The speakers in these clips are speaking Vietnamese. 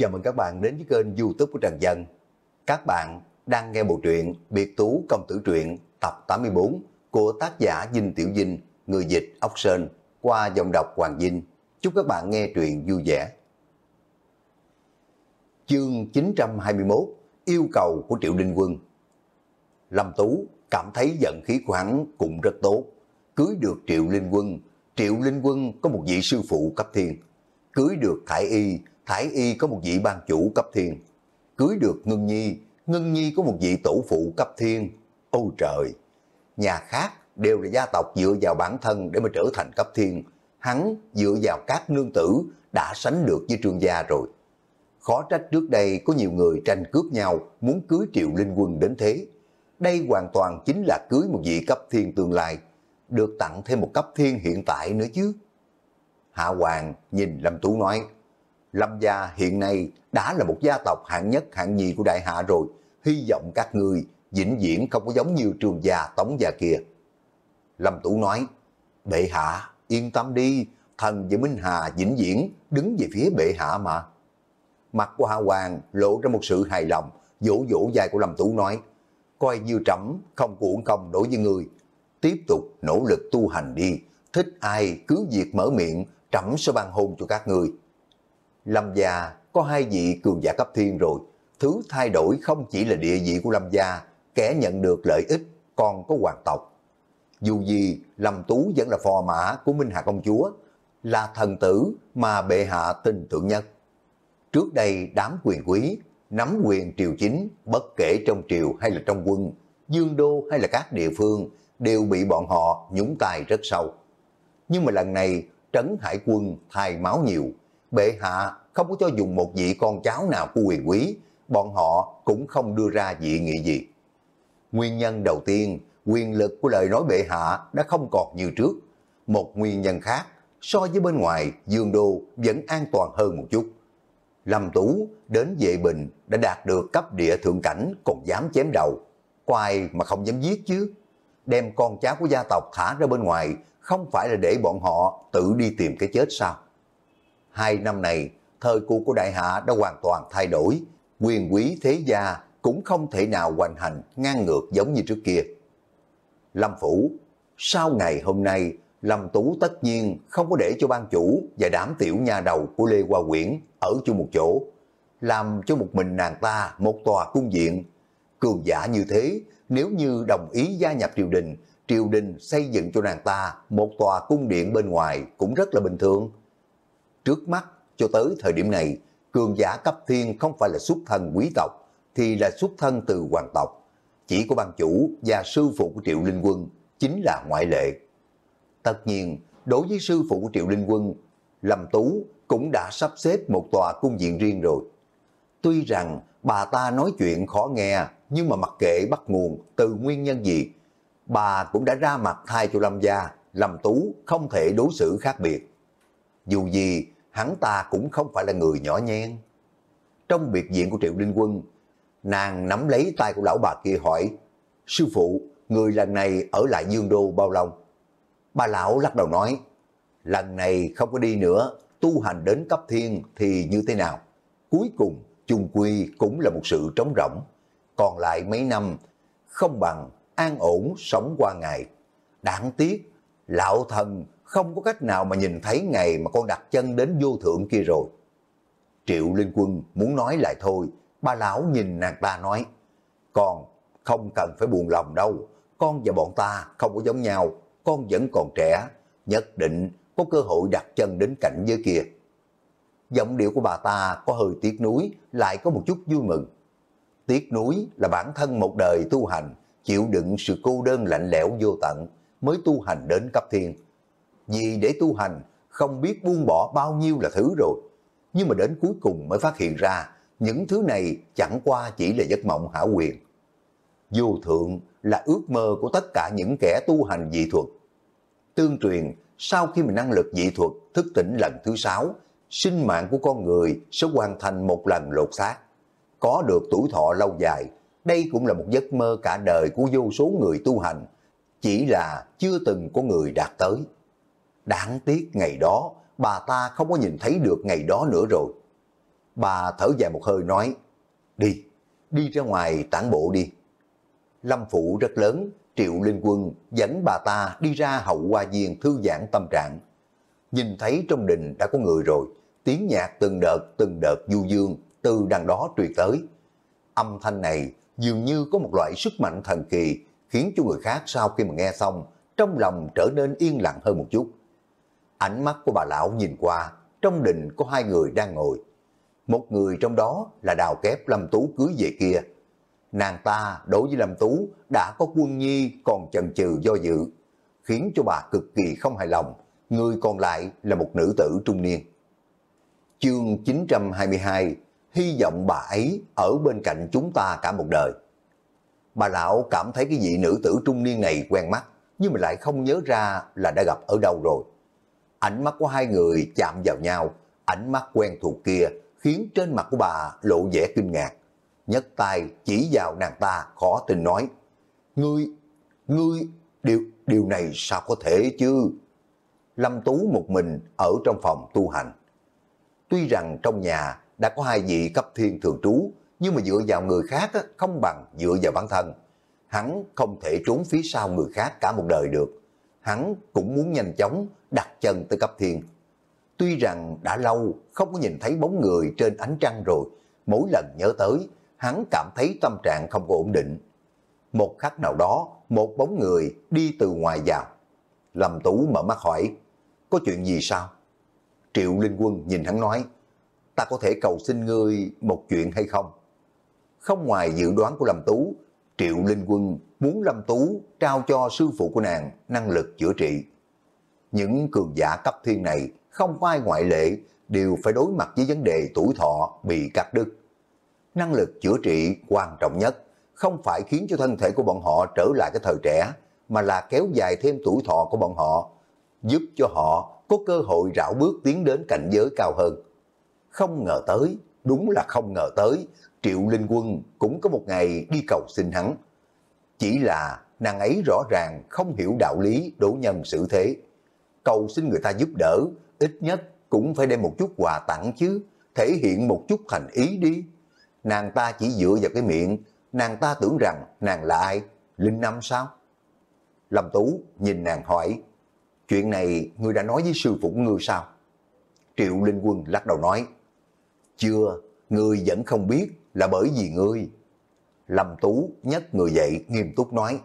Chào mừng các bạn đến với kênh youtube của Trần Dân. Các bạn đang nghe bộ truyện Biệt Tú Công Tử Truyện tập 84 của tác giả Dinh Tiểu Dinh, người dịch Ốc Sơn qua giọng đọc Hoàng Dinh. Chúc các bạn nghe truyện vui vẻ. Chương 921 Yêu cầu của Triệu Đinh Quân Lâm Tú cảm thấy giận khí của hắn cũng rất tốt. Cưới được Triệu Linh Quân, Triệu Linh Quân có một vị sư phụ cấp thiên. Cưới được Khải Y Thái Y có một vị ban chủ cấp thiên, cưới được Ngân Nhi, Ngân Nhi có một vị tổ phụ cấp thiên. Ôi trời! Nhà khác đều là gia tộc dựa vào bản thân để mà trở thành cấp thiên. Hắn dựa vào các nương tử đã sánh được với trương gia rồi. Khó trách trước đây có nhiều người tranh cướp nhau muốn cưới triệu linh quân đến thế. Đây hoàn toàn chính là cưới một vị cấp thiên tương lai, được tặng thêm một cấp thiên hiện tại nữa chứ. Hạ Hoàng nhìn Lâm Tú nói, Lâm gia hiện nay đã là một gia tộc hạng nhất hạng nhì của đại hạ rồi, hy vọng các người vĩnh viễn không có giống như trường già tống già kia. Lâm Tủ nói, bệ hạ, yên tâm đi, thần và Minh Hà vĩnh viễn đứng về phía bệ hạ mà. Mặt của Hạ Hoàng lộ ra một sự hài lòng, vỗ vỗ dài của Lâm Tủ nói, coi như trẫm không cuộn công đối với người, tiếp tục nỗ lực tu hành đi, thích ai cứ việc mở miệng, trẫm sẽ ban hôn cho các người. Lâm gia có hai vị cường giả cấp thiên rồi, thứ thay đổi không chỉ là địa vị của Lâm gia, kẻ nhận được lợi ích còn có hoàng tộc. Dù gì, Lâm Tú vẫn là phò mã của Minh Hà Công Chúa, là thần tử mà bệ hạ tin tưởng nhất. Trước đây đám quyền quý, nắm quyền triều chính, bất kể trong triều hay là trong quân, dương đô hay là các địa phương, đều bị bọn họ nhúng tay rất sâu. Nhưng mà lần này, trấn hải quân thay máu nhiều, bệ hạ không có cho dùng một vị con cháu nào của quyền quý, bọn họ cũng không đưa ra dị nghị gì. Nguyên nhân đầu tiên, quyền lực của lời nói bệ hạ đã không còn như trước. Một nguyên nhân khác, so với bên ngoài, Dương Đô vẫn an toàn hơn một chút. Lâm Tú đến vệ bình đã đạt được cấp địa thượng cảnh còn dám chém đầu. Có mà không dám giết chứ? Đem con cháu của gia tộc thả ra bên ngoài không phải là để bọn họ tự đi tìm cái chết sao? hai năm này, thời cuộc của đại hạ đã hoàn toàn thay đổi, quyền quý thế gia cũng không thể nào hoành hành ngang ngược giống như trước kia. Lâm Phủ, sau ngày hôm nay, Lâm Tú tất nhiên không có để cho ban chủ và đám tiểu nhà đầu của Lê Hoa Quyển ở chung một chỗ, làm cho một mình nàng ta một tòa cung diện. Cường giả như thế, nếu như đồng ý gia nhập triều đình, triều đình xây dựng cho nàng ta một tòa cung điện bên ngoài cũng rất là bình thường trước mắt cho tới thời điểm này, cường giả cấp thiên không phải là xuất thân quý tộc, thì là xuất thân từ hoàng tộc. Chỉ có ban chủ và sư phụ của Triệu Linh Quân chính là ngoại lệ. Tất nhiên, đối với sư phụ của Triệu Linh Quân, Lâm Tú cũng đã sắp xếp một tòa cung diện riêng rồi. Tuy rằng bà ta nói chuyện khó nghe, nhưng mà mặc kệ bắt nguồn từ nguyên nhân gì, bà cũng đã ra mặt thay cho Lâm Gia, Lâm Tú không thể đối xử khác biệt. Dù gì, hắn ta cũng không phải là người nhỏ nhen. Trong biệt diện của Triệu Linh Quân, nàng nắm lấy tay của lão bà kia hỏi, Sư phụ, người lần này ở lại Dương Đô bao lâu? Bà lão lắc đầu nói, lần này không có đi nữa, tu hành đến cấp thiên thì như thế nào? Cuối cùng, chung quy cũng là một sự trống rỗng. Còn lại mấy năm, không bằng an ổn sống qua ngày. Đáng tiếc, lão thần không có cách nào mà nhìn thấy ngày mà con đặt chân đến vô thượng kia rồi. Triệu Linh Quân muốn nói lại thôi, ba lão nhìn nàng ta nói, con không cần phải buồn lòng đâu, con và bọn ta không có giống nhau, con vẫn còn trẻ, nhất định có cơ hội đặt chân đến cảnh giới kia. Giọng điệu của bà ta có hơi tiếc nuối, lại có một chút vui mừng. Tiếc nuối là bản thân một đời tu hành, chịu đựng sự cô đơn lạnh lẽo vô tận, mới tu hành đến cấp thiên vì để tu hành không biết buông bỏ bao nhiêu là thứ rồi. Nhưng mà đến cuối cùng mới phát hiện ra những thứ này chẳng qua chỉ là giấc mộng hảo quyền. Vô thượng là ước mơ của tất cả những kẻ tu hành dị thuật. Tương truyền, sau khi mình năng lực dị thuật thức tỉnh lần thứ sáu, sinh mạng của con người sẽ hoàn thành một lần lột xác. Có được tuổi thọ lâu dài, đây cũng là một giấc mơ cả đời của vô số người tu hành, chỉ là chưa từng có người đạt tới. Đáng tiếc ngày đó, bà ta không có nhìn thấy được ngày đó nữa rồi. Bà thở dài một hơi nói, đi, đi ra ngoài tản bộ đi. Lâm phụ rất lớn, Triệu Linh Quân dẫn bà ta đi ra hậu hoa viên thư giãn tâm trạng. Nhìn thấy trong đình đã có người rồi, tiếng nhạc từng đợt từng đợt du dương từ đằng đó truyền tới. Âm thanh này dường như có một loại sức mạnh thần kỳ khiến cho người khác sau khi mà nghe xong trong lòng trở nên yên lặng hơn một chút. Ánh mắt của bà lão nhìn qua, trong đình có hai người đang ngồi. Một người trong đó là đào kép Lâm Tú cưới về kia. Nàng ta đối với Lâm Tú đã có quân nhi còn chần chừ do dự, khiến cho bà cực kỳ không hài lòng. Người còn lại là một nữ tử trung niên. Chương 922, hy vọng bà ấy ở bên cạnh chúng ta cả một đời. Bà lão cảm thấy cái vị nữ tử trung niên này quen mắt, nhưng mà lại không nhớ ra là đã gặp ở đâu rồi ánh mắt của hai người chạm vào nhau, ánh mắt quen thuộc kia khiến trên mặt của bà lộ vẻ kinh ngạc. Nhất tay chỉ vào nàng ta khó tin nói, Ngươi, ngươi, điều, điều này sao có thể chứ? Lâm Tú một mình ở trong phòng tu hành. Tuy rằng trong nhà đã có hai vị cấp thiên thường trú, nhưng mà dựa vào người khác không bằng dựa vào bản thân. Hắn không thể trốn phía sau người khác cả một đời được hắn cũng muốn nhanh chóng đặt chân tới cấp thiên. Tuy rằng đã lâu không có nhìn thấy bóng người trên ánh trăng rồi, mỗi lần nhớ tới, hắn cảm thấy tâm trạng không có ổn định. Một khắc nào đó, một bóng người đi từ ngoài vào. Lâm Tú mở mắt hỏi, có chuyện gì sao? Triệu Linh Quân nhìn hắn nói, ta có thể cầu xin ngươi một chuyện hay không? Không ngoài dự đoán của Lâm Tú, Triệu Linh Quân muốn Lâm Tú trao cho sư phụ của nàng năng lực chữa trị. Những cường giả cấp thiên này không có ai ngoại lệ đều phải đối mặt với vấn đề tuổi thọ bị cắt đứt. Năng lực chữa trị quan trọng nhất không phải khiến cho thân thể của bọn họ trở lại cái thời trẻ, mà là kéo dài thêm tuổi thọ của bọn họ, giúp cho họ có cơ hội rảo bước tiến đến cảnh giới cao hơn. Không ngờ tới, đúng là không ngờ tới, Triệu Linh Quân cũng có một ngày đi cầu xin hắn. Chỉ là nàng ấy rõ ràng không hiểu đạo lý đổ nhân xử thế. Cầu xin người ta giúp đỡ, ít nhất cũng phải đem một chút quà tặng chứ, thể hiện một chút thành ý đi. Nàng ta chỉ dựa vào cái miệng, nàng ta tưởng rằng nàng là ai, Linh Năm sao? Lâm Tú nhìn nàng hỏi, chuyện này ngươi đã nói với sư phụ ngươi sao? Triệu Linh Quân lắc đầu nói, chưa, ngươi vẫn không biết là bởi vì ngươi. Lâm Tú nhất người dậy nghiêm túc nói,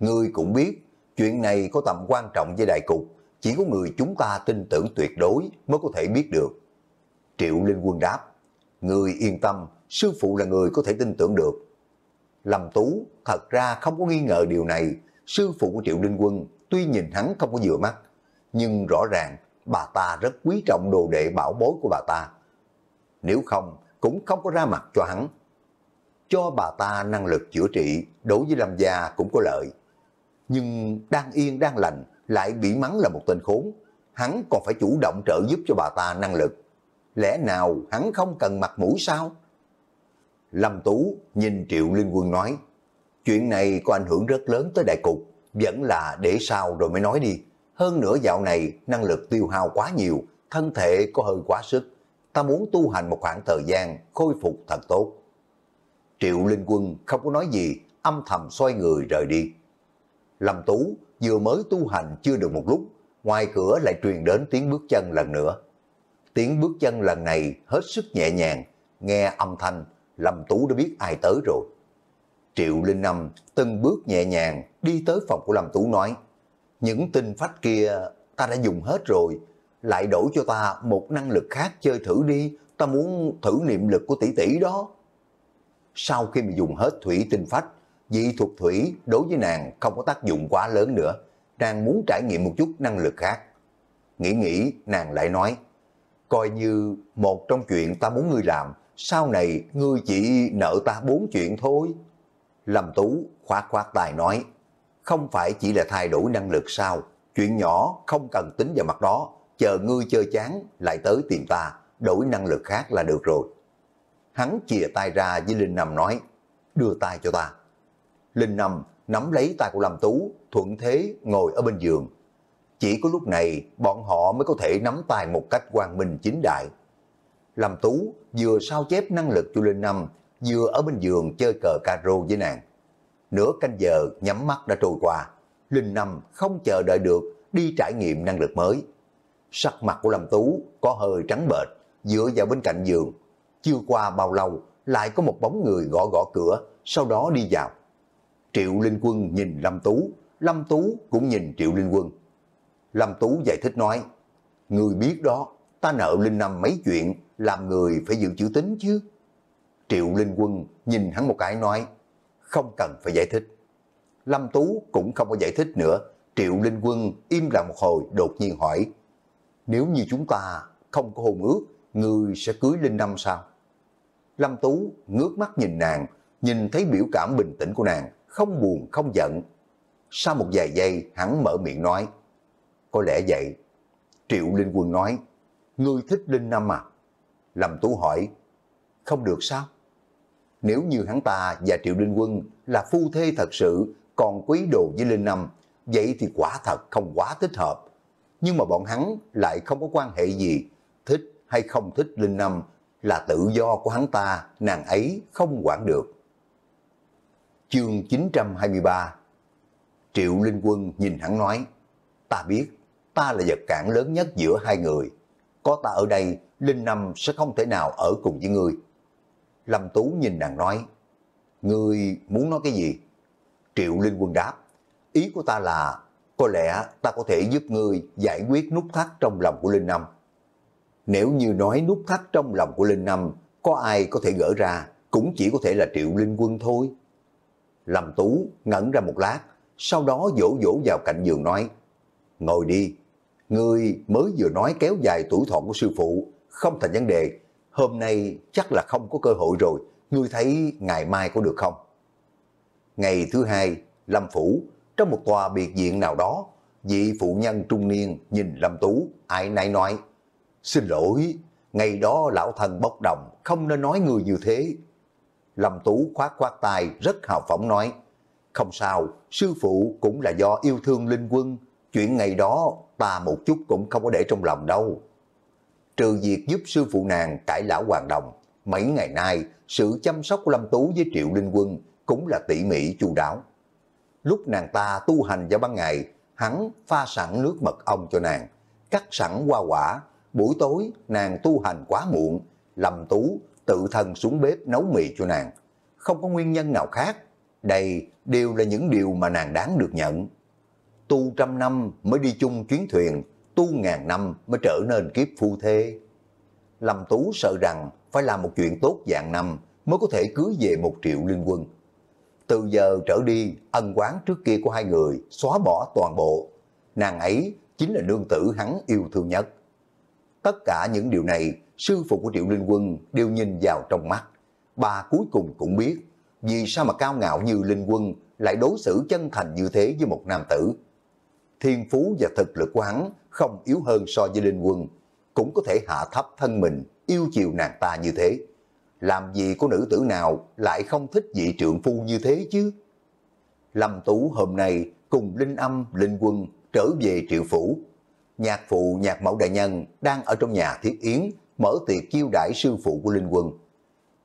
Ngươi cũng biết, chuyện này có tầm quan trọng với đại cục, chỉ có người chúng ta tin tưởng tuyệt đối mới có thể biết được. Triệu Linh Quân đáp, Ngươi yên tâm, sư phụ là người có thể tin tưởng được. Lâm Tú thật ra không có nghi ngờ điều này, sư phụ của Triệu Linh Quân tuy nhìn hắn không có vừa mắt, nhưng rõ ràng bà ta rất quý trọng đồ đệ bảo bối của bà ta. Nếu không, cũng không có ra mặt cho hắn cho bà ta năng lực chữa trị đối với Lâm Gia cũng có lợi. Nhưng đang yên đang lành lại bị mắng là một tên khốn. Hắn còn phải chủ động trợ giúp cho bà ta năng lực. Lẽ nào hắn không cần mặt mũi sao? Lâm Tú nhìn Triệu liên Quân nói, chuyện này có ảnh hưởng rất lớn tới đại cục, vẫn là để sau rồi mới nói đi. Hơn nữa dạo này năng lực tiêu hao quá nhiều, thân thể có hơi quá sức. Ta muốn tu hành một khoảng thời gian khôi phục thật tốt. Triệu Linh Quân không có nói gì, âm thầm xoay người rời đi. Lâm Tú vừa mới tu hành chưa được một lúc, ngoài cửa lại truyền đến tiếng bước chân lần nữa. Tiếng bước chân lần này hết sức nhẹ nhàng, nghe âm thanh, Lâm Tú đã biết ai tới rồi. Triệu Linh Năm từng bước nhẹ nhàng đi tới phòng của Lâm Tú nói, những tinh phách kia ta đã dùng hết rồi, lại đổ cho ta một năng lực khác chơi thử đi, ta muốn thử niệm lực của tỷ tỷ đó sau khi mà dùng hết thủy tinh phách, dị thuộc thủy đối với nàng không có tác dụng quá lớn nữa. Nàng muốn trải nghiệm một chút năng lực khác. Nghĩ nghĩ, nàng lại nói, coi như một trong chuyện ta muốn ngươi làm, sau này ngươi chỉ nợ ta bốn chuyện thôi. Lâm Tú khoát khoát tài nói, không phải chỉ là thay đổi năng lực sao, chuyện nhỏ không cần tính vào mặt đó, chờ ngươi chơi chán lại tới tìm ta, đổi năng lực khác là được rồi hắn chìa tay ra với Linh Nằm nói, đưa tay cho ta. Linh Nằm nắm lấy tay của Lâm Tú, thuận thế ngồi ở bên giường. Chỉ có lúc này bọn họ mới có thể nắm tay một cách quang minh chính đại. Lâm Tú vừa sao chép năng lực cho Linh Năm, vừa ở bên giường chơi cờ caro với nàng. Nửa canh giờ nhắm mắt đã trôi qua, Linh Năm không chờ đợi được đi trải nghiệm năng lực mới. Sắc mặt của Lâm Tú có hơi trắng bệch, dựa vào bên cạnh giường, chưa qua bao lâu, lại có một bóng người gõ gõ cửa, sau đó đi vào. Triệu Linh Quân nhìn Lâm Tú, Lâm Tú cũng nhìn Triệu Linh Quân. Lâm Tú giải thích nói, Người biết đó, ta nợ Linh Năm mấy chuyện, làm người phải giữ chữ tính chứ. Triệu Linh Quân nhìn hắn một cái nói, không cần phải giải thích. Lâm Tú cũng không có giải thích nữa, Triệu Linh Quân im lặng một hồi đột nhiên hỏi, nếu như chúng ta không có hôn ước, người sẽ cưới Linh Năm sao? Lâm Tú ngước mắt nhìn nàng, nhìn thấy biểu cảm bình tĩnh của nàng, không buồn, không giận. Sau một vài giây, hắn mở miệng nói, có lẽ vậy. Triệu Linh Quân nói, ngươi thích Linh Năm à? Lâm Tú hỏi, không được sao? Nếu như hắn ta và Triệu Linh Quân là phu thê thật sự, còn quý đồ với Linh Năm, vậy thì quả thật không quá thích hợp. Nhưng mà bọn hắn lại không có quan hệ gì, thích hay không thích Linh Năm là tự do của hắn ta, nàng ấy không quản được. Chương 923 Triệu Linh Quân nhìn hắn nói, ta biết, ta là vật cản lớn nhất giữa hai người. Có ta ở đây, Linh Năm sẽ không thể nào ở cùng với ngươi. Lâm Tú nhìn nàng nói, ngươi muốn nói cái gì? Triệu Linh Quân đáp, ý của ta là, có lẽ ta có thể giúp ngươi giải quyết nút thắt trong lòng của Linh Năm. Nếu như nói nút thắt trong lòng của Linh Năm, có ai có thể gỡ ra, cũng chỉ có thể là Triệu Linh Quân thôi. Lâm Tú ngẩn ra một lát, sau đó dỗ dỗ vào cạnh giường nói, ngồi đi, người mới vừa nói kéo dài tuổi thọ của sư phụ, không thành vấn đề, hôm nay chắc là không có cơ hội rồi, ngươi thấy ngày mai có được không? Ngày thứ hai, Lâm Phủ, trong một tòa biệt viện nào đó, vị phụ nhân trung niên nhìn Lâm Tú, ai nãy nói, Xin lỗi, ngày đó lão thần bốc đồng, không nên nói người như thế. Lâm Tú khoát khoát tay rất hào phóng nói, không sao, sư phụ cũng là do yêu thương linh quân, chuyện ngày đó ta một chút cũng không có để trong lòng đâu. Trừ việc giúp sư phụ nàng cải lão hoàng đồng, mấy ngày nay sự chăm sóc của Lâm Tú với Triệu Linh Quân cũng là tỉ mỉ chu đáo. Lúc nàng ta tu hành vào ban ngày, hắn pha sẵn nước mật ong cho nàng, cắt sẵn hoa quả, buổi tối nàng tu hành quá muộn, Lâm Tú tự thân xuống bếp nấu mì cho nàng. Không có nguyên nhân nào khác, đây đều là những điều mà nàng đáng được nhận. Tu trăm năm mới đi chung chuyến thuyền, tu ngàn năm mới trở nên kiếp phu thê. Lâm Tú sợ rằng phải làm một chuyện tốt dạng năm mới có thể cưới về một triệu liên quân. Từ giờ trở đi, ân quán trước kia của hai người xóa bỏ toàn bộ. Nàng ấy chính là nương tử hắn yêu thương nhất. Tất cả những điều này, sư phụ của Triệu Linh Quân đều nhìn vào trong mắt. Bà cuối cùng cũng biết, vì sao mà cao ngạo như Linh Quân lại đối xử chân thành như thế với một nam tử. Thiên phú và thực lực của hắn không yếu hơn so với Linh Quân, cũng có thể hạ thấp thân mình, yêu chiều nàng ta như thế. Làm gì có nữ tử nào lại không thích vị trượng phu như thế chứ? Lâm Tú hôm nay cùng Linh Âm, Linh Quân trở về triệu phủ, nhạc phụ nhạc mẫu đại nhân đang ở trong nhà thiết yến mở tiệc chiêu đãi sư phụ của Linh Quân.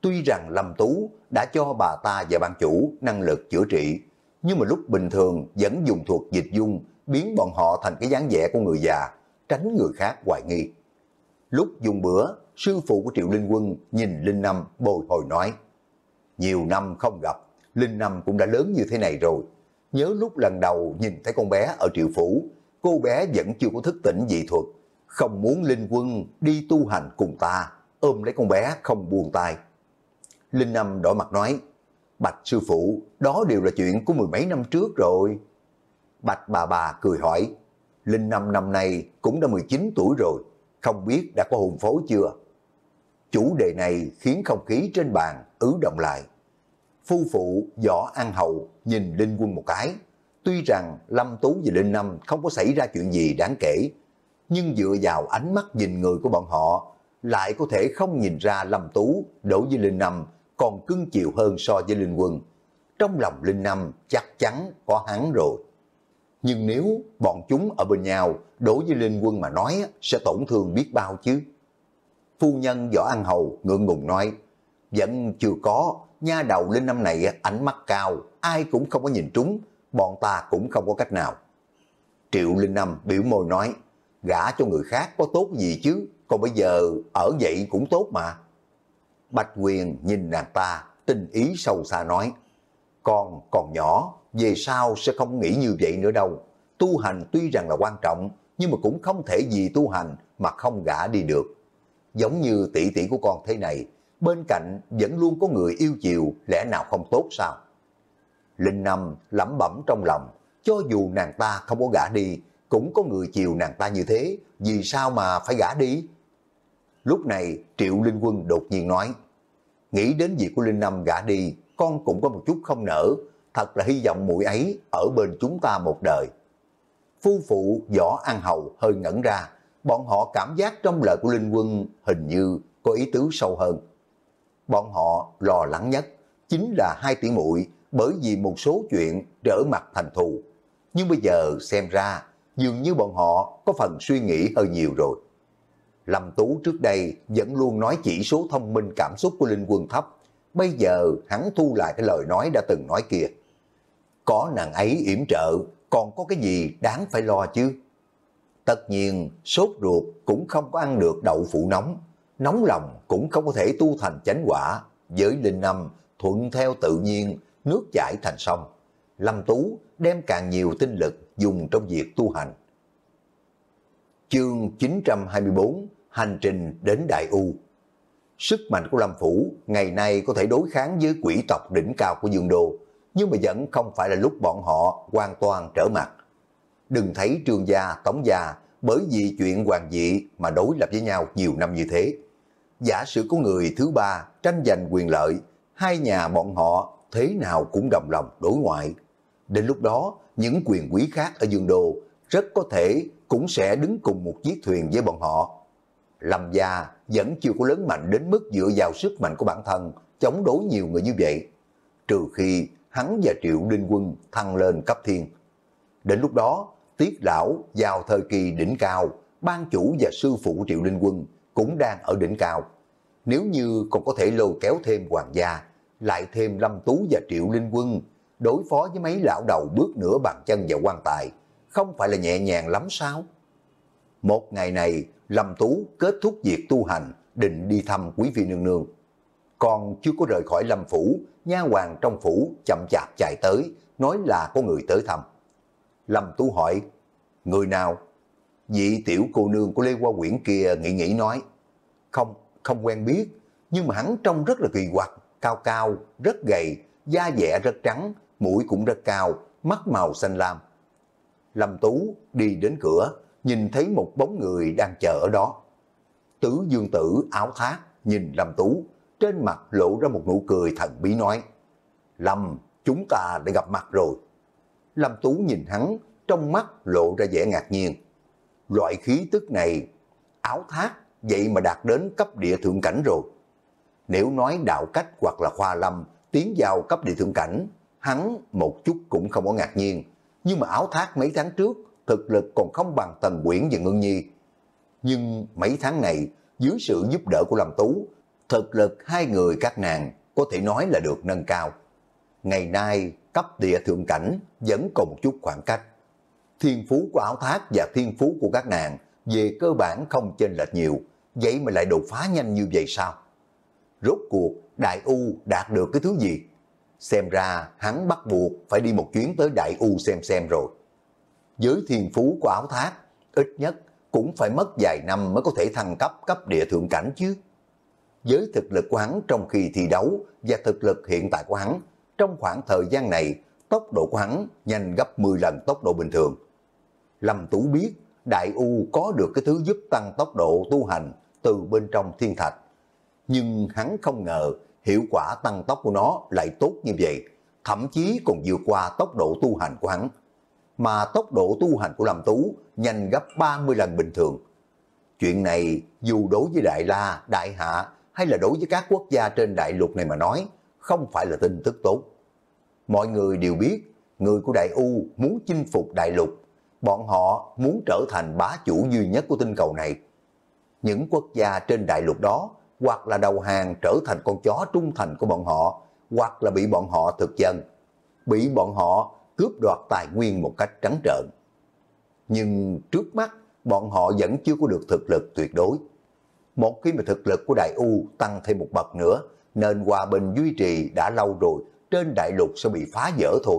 Tuy rằng Lâm Tú đã cho bà ta và ban chủ năng lực chữa trị, nhưng mà lúc bình thường vẫn dùng thuật dịch dung biến bọn họ thành cái dáng vẻ của người già, tránh người khác hoài nghi. Lúc dùng bữa, sư phụ của Triệu Linh Quân nhìn Linh Năm bồi hồi nói, nhiều năm không gặp, Linh Năm cũng đã lớn như thế này rồi. Nhớ lúc lần đầu nhìn thấy con bé ở Triệu Phủ, cô bé vẫn chưa có thức tỉnh dị thuật, không muốn Linh Quân đi tu hành cùng ta, ôm lấy con bé không buông tay. Linh Năm đổi mặt nói, Bạch sư phụ, đó đều là chuyện của mười mấy năm trước rồi. Bạch bà bà cười hỏi, Linh Năm năm nay cũng đã 19 tuổi rồi, không biết đã có hồn phối chưa? Chủ đề này khiến không khí trên bàn ứ động lại. Phu phụ võ an hậu nhìn Linh Quân một cái, Tuy rằng Lâm Tú và Linh Năm không có xảy ra chuyện gì đáng kể, nhưng dựa vào ánh mắt nhìn người của bọn họ, lại có thể không nhìn ra Lâm Tú đối với Linh Năm còn cưng chiều hơn so với Linh Quân. Trong lòng Linh Năm chắc chắn có hắn rồi. Nhưng nếu bọn chúng ở bên nhau, đối với Linh Quân mà nói sẽ tổn thương biết bao chứ. Phu nhân Võ An Hầu ngượng ngùng nói, vẫn chưa có, nha đầu Linh Năm này ánh mắt cao, ai cũng không có nhìn trúng, bọn ta cũng không có cách nào. Triệu Linh Năm biểu môi nói, gả cho người khác có tốt gì chứ, còn bây giờ ở vậy cũng tốt mà. Bạch Quyền nhìn nàng ta, tinh ý sâu xa nói, con còn nhỏ, về sau sẽ không nghĩ như vậy nữa đâu. Tu hành tuy rằng là quan trọng, nhưng mà cũng không thể vì tu hành mà không gả đi được. Giống như tỷ tỷ của con thế này, bên cạnh vẫn luôn có người yêu chiều, lẽ nào không tốt sao? Linh Năm lẩm bẩm trong lòng, cho dù nàng ta không có gã đi, cũng có người chiều nàng ta như thế, vì sao mà phải gã đi? Lúc này Triệu Linh Quân đột nhiên nói, nghĩ đến việc của Linh Năm gã đi, con cũng có một chút không nỡ. thật là hy vọng mũi ấy ở bên chúng ta một đời. Phu phụ võ an hầu hơi ngẩn ra, bọn họ cảm giác trong lời của Linh Quân hình như có ý tứ sâu hơn. Bọn họ lo lắng nhất chính là hai tỷ muội bởi vì một số chuyện trở mặt thành thù. Nhưng bây giờ xem ra, dường như bọn họ có phần suy nghĩ hơi nhiều rồi. Lâm Tú trước đây vẫn luôn nói chỉ số thông minh cảm xúc của Linh Quân thấp, bây giờ hắn thu lại cái lời nói đã từng nói kia. Có nàng ấy yểm trợ, còn có cái gì đáng phải lo chứ? Tất nhiên, sốt ruột cũng không có ăn được đậu phụ nóng, nóng lòng cũng không có thể tu thành chánh quả. Với linh năm, thuận theo tự nhiên, nước chảy thành sông. Lâm Tú đem càng nhiều tinh lực dùng trong việc tu hành. Chương 924 Hành trình đến Đại U Sức mạnh của Lâm Phủ ngày nay có thể đối kháng với quỷ tộc đỉnh cao của Dương Đô, nhưng mà vẫn không phải là lúc bọn họ hoàn toàn trở mặt. Đừng thấy Trường gia, tống gia bởi vì chuyện hoàng dị mà đối lập với nhau nhiều năm như thế. Giả sử có người thứ ba tranh giành quyền lợi, hai nhà bọn họ thế nào cũng đồng lòng đối ngoại. Đến lúc đó, những quyền quý khác ở Dương Đô rất có thể cũng sẽ đứng cùng một chiếc thuyền với bọn họ. Lâm gia vẫn chưa có lớn mạnh đến mức dựa vào sức mạnh của bản thân chống đối nhiều người như vậy. Trừ khi hắn và Triệu Đinh Quân thăng lên cấp thiên. Đến lúc đó, Tiết Lão vào thời kỳ đỉnh cao, ban chủ và sư phụ Triệu Đinh Quân cũng đang ở đỉnh cao. Nếu như còn có thể lôi kéo thêm hoàng gia, lại thêm Lâm Tú và Triệu Linh Quân, đối phó với mấy lão đầu bước nửa bàn chân vào quan tài, không phải là nhẹ nhàng lắm sao? Một ngày này, Lâm Tú kết thúc việc tu hành, định đi thăm quý vị nương nương. Còn chưa có rời khỏi Lâm Phủ, nha hoàng trong phủ chậm chạp chạy tới, nói là có người tới thăm. Lâm Tú hỏi, người nào? Vị tiểu cô nương của Lê Hoa Quyển kia nghĩ nghĩ nói, không, không quen biết, nhưng mà hắn trông rất là kỳ quặc cao cao, rất gầy, da dẻ rất trắng, mũi cũng rất cao, mắt màu xanh lam. Lâm Tú đi đến cửa, nhìn thấy một bóng người đang chờ ở đó. Tứ Dương Tử áo thác nhìn Lâm Tú, trên mặt lộ ra một nụ cười thần bí nói. Lâm, chúng ta đã gặp mặt rồi. Lâm Tú nhìn hắn, trong mắt lộ ra vẻ ngạc nhiên. Loại khí tức này, áo thác, vậy mà đạt đến cấp địa thượng cảnh rồi nếu nói đạo cách hoặc là khoa lâm tiến vào cấp địa thượng cảnh, hắn một chút cũng không có ngạc nhiên. Nhưng mà áo thác mấy tháng trước, thực lực còn không bằng Tần Quyển và Ngưng Nhi. Nhưng mấy tháng này, dưới sự giúp đỡ của Lâm Tú, thực lực hai người các nàng có thể nói là được nâng cao. Ngày nay, cấp địa thượng cảnh vẫn còn một chút khoảng cách. Thiên phú của áo thác và thiên phú của các nàng về cơ bản không chênh lệch nhiều, vậy mà lại đột phá nhanh như vậy sao? rốt cuộc Đại U đạt được cái thứ gì. Xem ra hắn bắt buộc phải đi một chuyến tới Đại U xem xem rồi. Với thiên phú của áo thác, ít nhất cũng phải mất vài năm mới có thể thăng cấp cấp địa thượng cảnh chứ. Với thực lực của hắn trong khi thi đấu và thực lực hiện tại của hắn, trong khoảng thời gian này, tốc độ của hắn nhanh gấp 10 lần tốc độ bình thường. Lâm Tú biết Đại U có được cái thứ giúp tăng tốc độ tu hành từ bên trong thiên thạch nhưng hắn không ngờ hiệu quả tăng tốc của nó lại tốt như vậy, thậm chí còn vượt qua tốc độ tu hành của hắn. Mà tốc độ tu hành của Lâm Tú nhanh gấp 30 lần bình thường. Chuyện này dù đối với Đại La, Đại Hạ hay là đối với các quốc gia trên đại lục này mà nói, không phải là tin tức tốt. Mọi người đều biết, người của Đại U muốn chinh phục đại lục, bọn họ muốn trở thành bá chủ duy nhất của tinh cầu này. Những quốc gia trên đại lục đó hoặc là đầu hàng trở thành con chó trung thành của bọn họ, hoặc là bị bọn họ thực dân, bị bọn họ cướp đoạt tài nguyên một cách trắng trợn. Nhưng trước mắt, bọn họ vẫn chưa có được thực lực tuyệt đối. Một khi mà thực lực của Đại U tăng thêm một bậc nữa, nên hòa bình duy trì đã lâu rồi, trên đại lục sẽ bị phá vỡ thôi.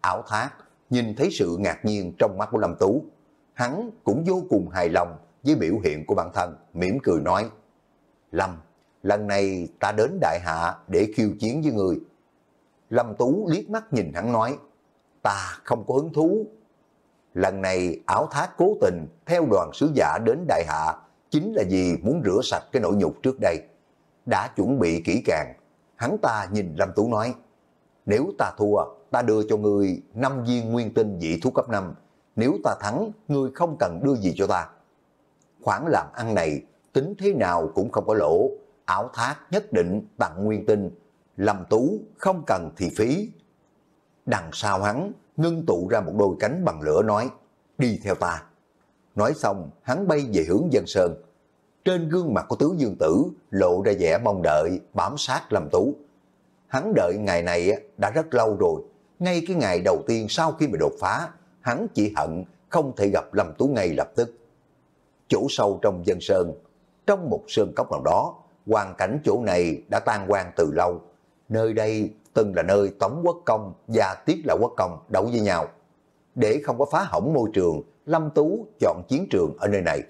Ảo thác, nhìn thấy sự ngạc nhiên trong mắt của Lâm Tú. Hắn cũng vô cùng hài lòng với biểu hiện của bản thân, mỉm cười nói. Lâm, lần này ta đến đại hạ để khiêu chiến với người. Lâm Tú liếc mắt nhìn hắn nói, ta không có hứng thú. Lần này áo thác cố tình theo đoàn sứ giả đến đại hạ chính là vì muốn rửa sạch cái nỗi nhục trước đây. Đã chuẩn bị kỹ càng, hắn ta nhìn Lâm Tú nói, nếu ta thua, ta đưa cho ngươi 5 viên nguyên tinh dị thú cấp 5, nếu ta thắng, ngươi không cần đưa gì cho ta. Khoản làm ăn này tính thế nào cũng không có lỗ, ảo thác nhất định tặng nguyên tinh, lầm Tú không cần thị phí. Đằng sau hắn, ngưng tụ ra một đôi cánh bằng lửa nói, đi theo ta. Nói xong, hắn bay về hướng dân sơn. Trên gương mặt của tứ dương tử, lộ ra vẻ mong đợi, bám sát lầm Tú. Hắn đợi ngày này đã rất lâu rồi, ngay cái ngày đầu tiên sau khi bị đột phá, hắn chỉ hận không thể gặp lầm Tú ngay lập tức. Chỗ sâu trong dân sơn, trong một sơn cốc nào đó, hoàn cảnh chỗ này đã tan quan từ lâu. Nơi đây từng là nơi Tống Quốc Công và Tiết là Quốc Công đấu với nhau. Để không có phá hỏng môi trường, Lâm Tú chọn chiến trường ở nơi này.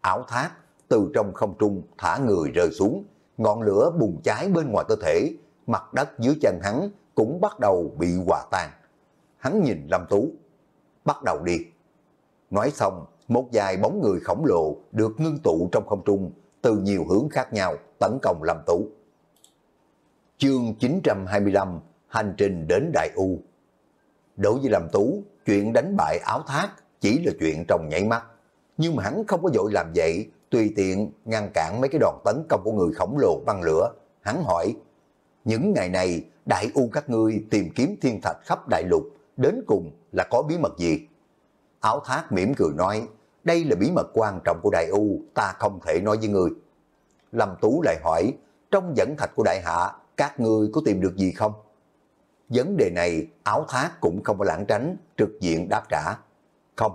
Ảo thác từ trong không trung thả người rơi xuống, ngọn lửa bùng cháy bên ngoài cơ thể, mặt đất dưới chân hắn cũng bắt đầu bị hòa tan. Hắn nhìn Lâm Tú, bắt đầu đi. Nói xong, một vài bóng người khổng lồ được ngưng tụ trong không trung từ nhiều hướng khác nhau tấn công Lâm Tú. Chương 925 Hành trình đến Đại U Đối với Lâm Tú, chuyện đánh bại áo thác chỉ là chuyện trong nhảy mắt. Nhưng mà hắn không có dội làm vậy, tùy tiện ngăn cản mấy cái đòn tấn công của người khổng lồ băng lửa. Hắn hỏi, những ngày này Đại U các ngươi tìm kiếm thiên thạch khắp đại lục, đến cùng là có bí mật gì? Áo thác mỉm cười nói, đây là bí mật quan trọng của đại U, ta không thể nói với người. Lâm Tú lại hỏi, trong dẫn thạch của đại hạ, các ngươi có tìm được gì không? Vấn đề này, áo thác cũng không có lãng tránh, trực diện đáp trả. Không,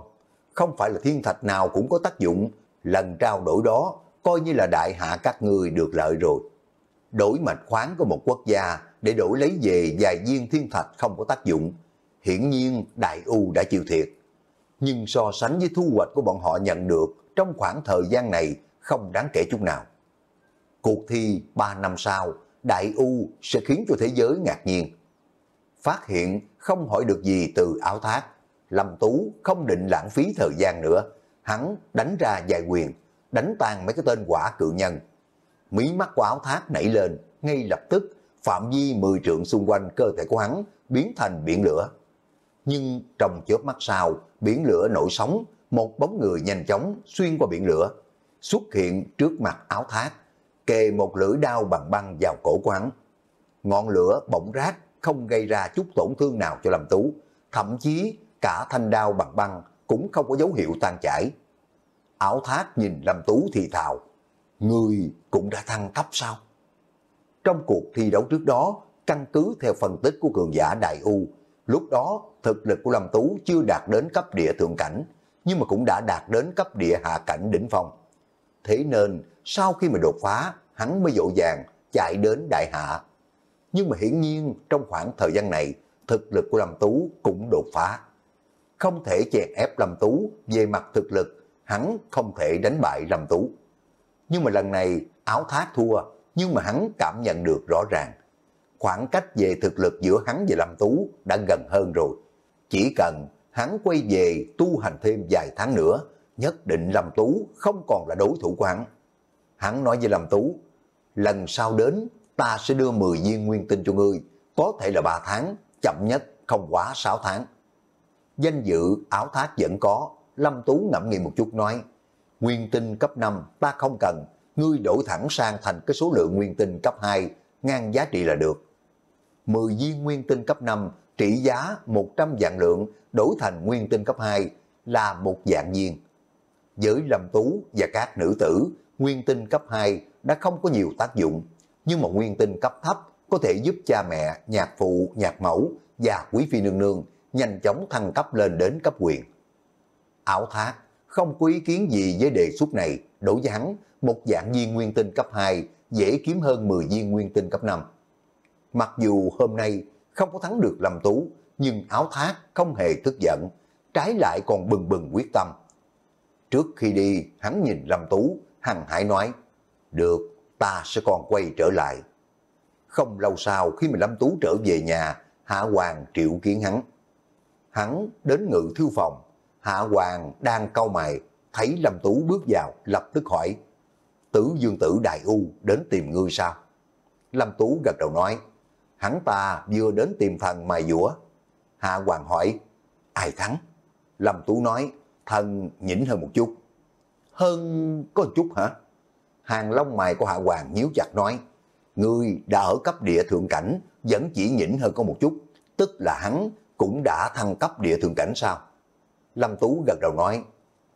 không phải là thiên thạch nào cũng có tác dụng, lần trao đổi đó coi như là đại hạ các ngươi được lợi rồi. Đổi mạch khoáng của một quốc gia để đổi lấy về vài viên thiên thạch không có tác dụng. Hiển nhiên Đại U đã chịu thiệt nhưng so sánh với thu hoạch của bọn họ nhận được trong khoảng thời gian này không đáng kể chút nào. Cuộc thi 3 năm sau, Đại U sẽ khiến cho thế giới ngạc nhiên. Phát hiện không hỏi được gì từ áo thác, Lâm Tú không định lãng phí thời gian nữa, hắn đánh ra dài quyền, đánh tan mấy cái tên quả cự nhân. Mí mắt của áo thác nảy lên, ngay lập tức phạm vi 10 trượng xung quanh cơ thể của hắn biến thành biển lửa. Nhưng trong chớp mắt sau, biển lửa nổi sóng, một bóng người nhanh chóng xuyên qua biển lửa, xuất hiện trước mặt áo thác, kề một lưỡi đao bằng băng vào cổ của hắn. Ngọn lửa bỗng rát không gây ra chút tổn thương nào cho Lâm Tú, thậm chí cả thanh đao bằng băng cũng không có dấu hiệu tan chảy. Áo thác nhìn Lâm Tú thì thào, người cũng đã thăng cấp sao? Trong cuộc thi đấu trước đó, căn cứ theo phân tích của cường giả Đại U Lúc đó, thực lực của Lâm Tú chưa đạt đến cấp địa thượng cảnh, nhưng mà cũng đã đạt đến cấp địa hạ cảnh đỉnh phong. Thế nên, sau khi mà đột phá, hắn mới dỗ dàng chạy đến đại hạ. Nhưng mà hiển nhiên, trong khoảng thời gian này, thực lực của Lâm Tú cũng đột phá. Không thể chèn ép Lâm Tú về mặt thực lực, hắn không thể đánh bại Lâm Tú. Nhưng mà lần này, áo thá thua, nhưng mà hắn cảm nhận được rõ ràng khoảng cách về thực lực giữa hắn và Lâm Tú đã gần hơn rồi. Chỉ cần hắn quay về tu hành thêm vài tháng nữa, nhất định Lâm Tú không còn là đối thủ của hắn. Hắn nói với Lâm Tú, lần sau đến ta sẽ đưa 10 viên nguyên tinh cho ngươi, có thể là 3 tháng, chậm nhất không quá 6 tháng. Danh dự áo thác vẫn có, Lâm Tú ngẫm nghĩ một chút nói, nguyên tinh cấp 5 ta không cần, ngươi đổi thẳng sang thành cái số lượng nguyên tinh cấp 2, ngang giá trị là được. 10 viên nguyên tinh cấp 5 trị giá 100 vạn lượng đổi thành nguyên tinh cấp 2 là một dạng viên. Với Lâm Tú và các nữ tử, nguyên tinh cấp 2 đã không có nhiều tác dụng, nhưng mà nguyên tinh cấp thấp có thể giúp cha mẹ, nhạc phụ, nhạc mẫu và quý phi nương nương nhanh chóng thăng cấp lên đến cấp quyền. Ảo Thác không có ý kiến gì với đề xuất này, đổi với hắn, một dạng viên nguyên tinh cấp 2 dễ kiếm hơn 10 viên nguyên tinh cấp 5. Mặc dù hôm nay không có thắng được Lâm Tú, nhưng áo thác không hề tức giận, trái lại còn bừng bừng quyết tâm. Trước khi đi, hắn nhìn Lâm Tú, hằng hải nói, được, ta sẽ còn quay trở lại. Không lâu sau khi mà Lâm Tú trở về nhà, Hạ Hoàng triệu kiến hắn. Hắn đến ngự thư phòng, Hạ Hoàng đang cau mày, thấy Lâm Tú bước vào, lập tức hỏi, Tử Dương Tử Đại U đến tìm ngươi sao? Lâm Tú gật đầu nói, hắn ta vừa đến tìm thần mài dũa. Hạ Hoàng hỏi, ai thắng? Lâm Tú nói, thần nhỉnh hơn một chút. Hơn có một chút hả? Hàng lông mày của Hạ Hoàng nhíu chặt nói, ngươi đã ở cấp địa thượng cảnh, vẫn chỉ nhỉnh hơn có một chút, tức là hắn cũng đã thăng cấp địa thượng cảnh sao? Lâm Tú gật đầu nói,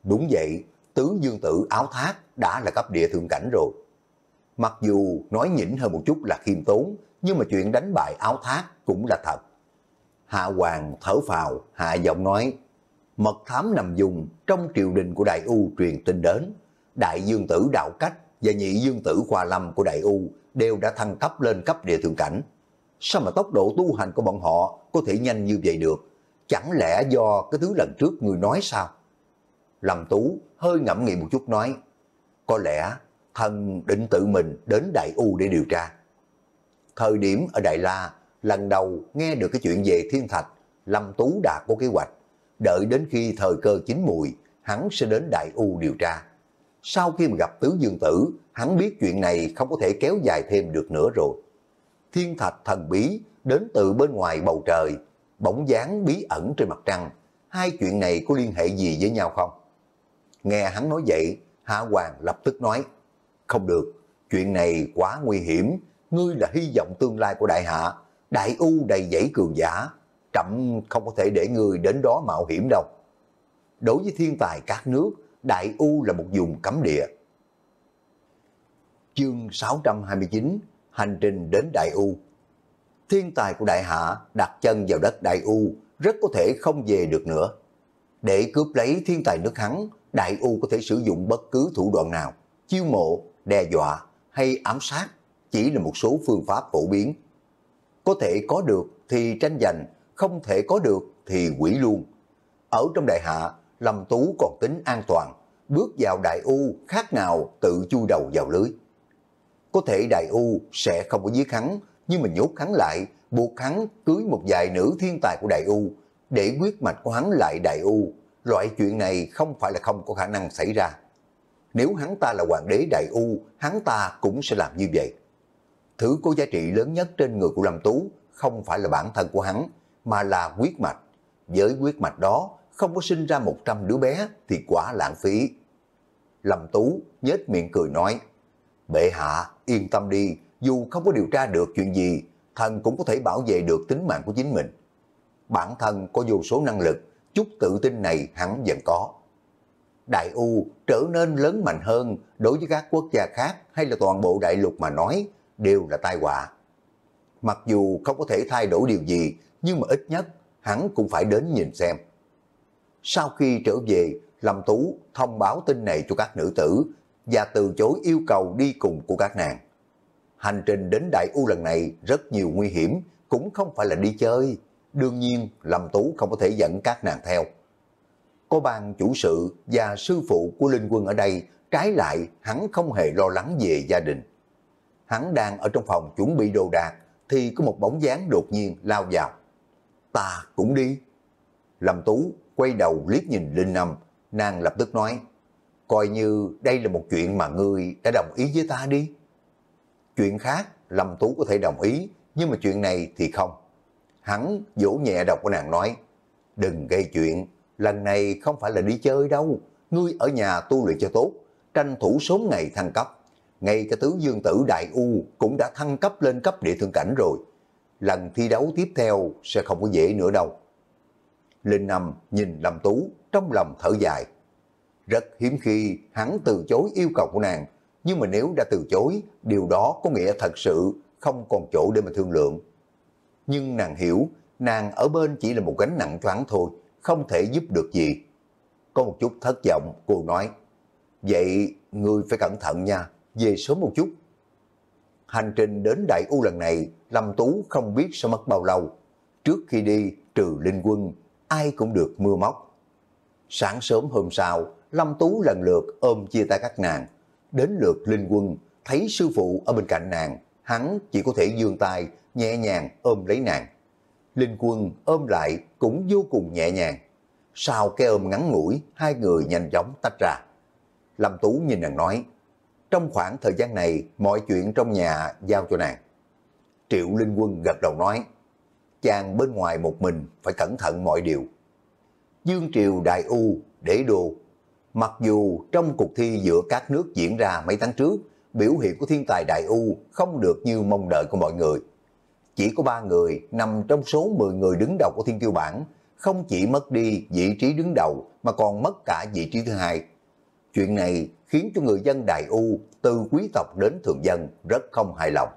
đúng vậy, tứ dương tử áo thác đã là cấp địa thượng cảnh rồi. Mặc dù nói nhỉnh hơn một chút là khiêm tốn, nhưng mà chuyện đánh bại áo thác cũng là thật. Hạ Hoàng thở phào, hạ giọng nói, mật thám nằm dùng trong triều đình của Đại U truyền tin đến, Đại Dương Tử Đạo Cách và Nhị Dương Tử Hòa Lâm của Đại U đều đã thăng cấp lên cấp địa thượng cảnh. Sao mà tốc độ tu hành của bọn họ có thể nhanh như vậy được? Chẳng lẽ do cái thứ lần trước người nói sao? Lâm Tú hơi ngẫm nghĩ một chút nói, có lẽ thần định tự mình đến Đại U để điều tra. Thời điểm ở Đại La, lần đầu nghe được cái chuyện về thiên thạch, Lâm Tú đã có kế hoạch. Đợi đến khi thời cơ chín mùi, hắn sẽ đến Đại U điều tra. Sau khi mà gặp Tứ Dương Tử, hắn biết chuyện này không có thể kéo dài thêm được nữa rồi. Thiên thạch thần bí đến từ bên ngoài bầu trời, bỗng dáng bí ẩn trên mặt trăng. Hai chuyện này có liên hệ gì với nhau không? Nghe hắn nói vậy, Hạ Hoàng lập tức nói, không được, chuyện này quá nguy hiểm, ngươi là hy vọng tương lai của đại hạ, đại u đầy dãy cường giả, trẫm không có thể để ngươi đến đó mạo hiểm đâu. Đối với thiên tài các nước, đại u là một vùng cấm địa. Chương 629 Hành trình đến Đại U Thiên tài của Đại Hạ đặt chân vào đất Đại U rất có thể không về được nữa. Để cướp lấy thiên tài nước hắn, Đại U có thể sử dụng bất cứ thủ đoạn nào, chiêu mộ, đe dọa hay ám sát chỉ là một số phương pháp phổ biến. Có thể có được thì tranh giành, không thể có được thì quỷ luôn. Ở trong đại hạ, Lâm Tú còn tính an toàn, bước vào đại u khác nào tự chui đầu vào lưới. Có thể đại u sẽ không có giết hắn, nhưng mà nhốt hắn lại, buộc hắn cưới một vài nữ thiên tài của đại u, để quyết mạch của hắn lại đại u. Loại chuyện này không phải là không có khả năng xảy ra. Nếu hắn ta là hoàng đế đại u, hắn ta cũng sẽ làm như vậy thứ có giá trị lớn nhất trên người của Lâm Tú không phải là bản thân của hắn, mà là huyết mạch. Với huyết mạch đó, không có sinh ra 100 đứa bé thì quá lãng phí. Lâm Tú nhếch miệng cười nói, Bệ hạ, yên tâm đi, dù không có điều tra được chuyện gì, thần cũng có thể bảo vệ được tính mạng của chính mình. Bản thân có vô số năng lực, chút tự tin này hắn vẫn có. Đại U trở nên lớn mạnh hơn đối với các quốc gia khác hay là toàn bộ đại lục mà nói đều là tai họa. Mặc dù không có thể thay đổi điều gì, nhưng mà ít nhất hắn cũng phải đến nhìn xem. Sau khi trở về, Lâm Tú thông báo tin này cho các nữ tử và từ chối yêu cầu đi cùng của các nàng. Hành trình đến Đại U lần này rất nhiều nguy hiểm, cũng không phải là đi chơi. Đương nhiên, Lâm Tú không có thể dẫn các nàng theo. Có bang chủ sự và sư phụ của Linh Quân ở đây, trái lại hắn không hề lo lắng về gia đình hắn đang ở trong phòng chuẩn bị đồ đạc, thì có một bóng dáng đột nhiên lao vào. Ta cũng đi. Lâm Tú quay đầu liếc nhìn Linh Năm, nàng lập tức nói, coi như đây là một chuyện mà ngươi đã đồng ý với ta đi. Chuyện khác, Lâm Tú có thể đồng ý, nhưng mà chuyện này thì không. Hắn vỗ nhẹ đầu của nàng nói, đừng gây chuyện, lần này không phải là đi chơi đâu, ngươi ở nhà tu luyện cho tốt, tranh thủ số ngày thăng cấp ngay cả tứ dương tử Đại U cũng đã thăng cấp lên cấp địa thương cảnh rồi. Lần thi đấu tiếp theo sẽ không có dễ nữa đâu. Linh Nam nhìn Lâm Tú trong lòng thở dài. Rất hiếm khi hắn từ chối yêu cầu của nàng, nhưng mà nếu đã từ chối, điều đó có nghĩa thật sự không còn chỗ để mà thương lượng. Nhưng nàng hiểu, nàng ở bên chỉ là một gánh nặng choáng thôi, không thể giúp được gì. Có một chút thất vọng, cô nói, vậy ngươi phải cẩn thận nha về sớm một chút. Hành trình đến Đại U lần này, Lâm Tú không biết sẽ mất bao lâu. Trước khi đi, trừ linh quân, ai cũng được mưa móc. Sáng sớm hôm sau, Lâm Tú lần lượt ôm chia tay các nàng. Đến lượt linh quân, thấy sư phụ ở bên cạnh nàng, hắn chỉ có thể dương tay, nhẹ nhàng ôm lấy nàng. Linh quân ôm lại cũng vô cùng nhẹ nhàng. Sau cái ôm ngắn ngủi, hai người nhanh chóng tách ra. Lâm Tú nhìn nàng nói, trong khoảng thời gian này, mọi chuyện trong nhà giao cho nàng. Triệu Linh Quân gật đầu nói, chàng bên ngoài một mình phải cẩn thận mọi điều. Dương Triều Đại U để đồ. Mặc dù trong cuộc thi giữa các nước diễn ra mấy tháng trước, biểu hiện của thiên tài Đại U không được như mong đợi của mọi người. Chỉ có ba người nằm trong số 10 người đứng đầu của thiên tiêu bản không chỉ mất đi vị trí đứng đầu mà còn mất cả vị trí thứ hai. Chuyện này khiến cho người dân Đại U từ quý tộc đến thường dân rất không hài lòng.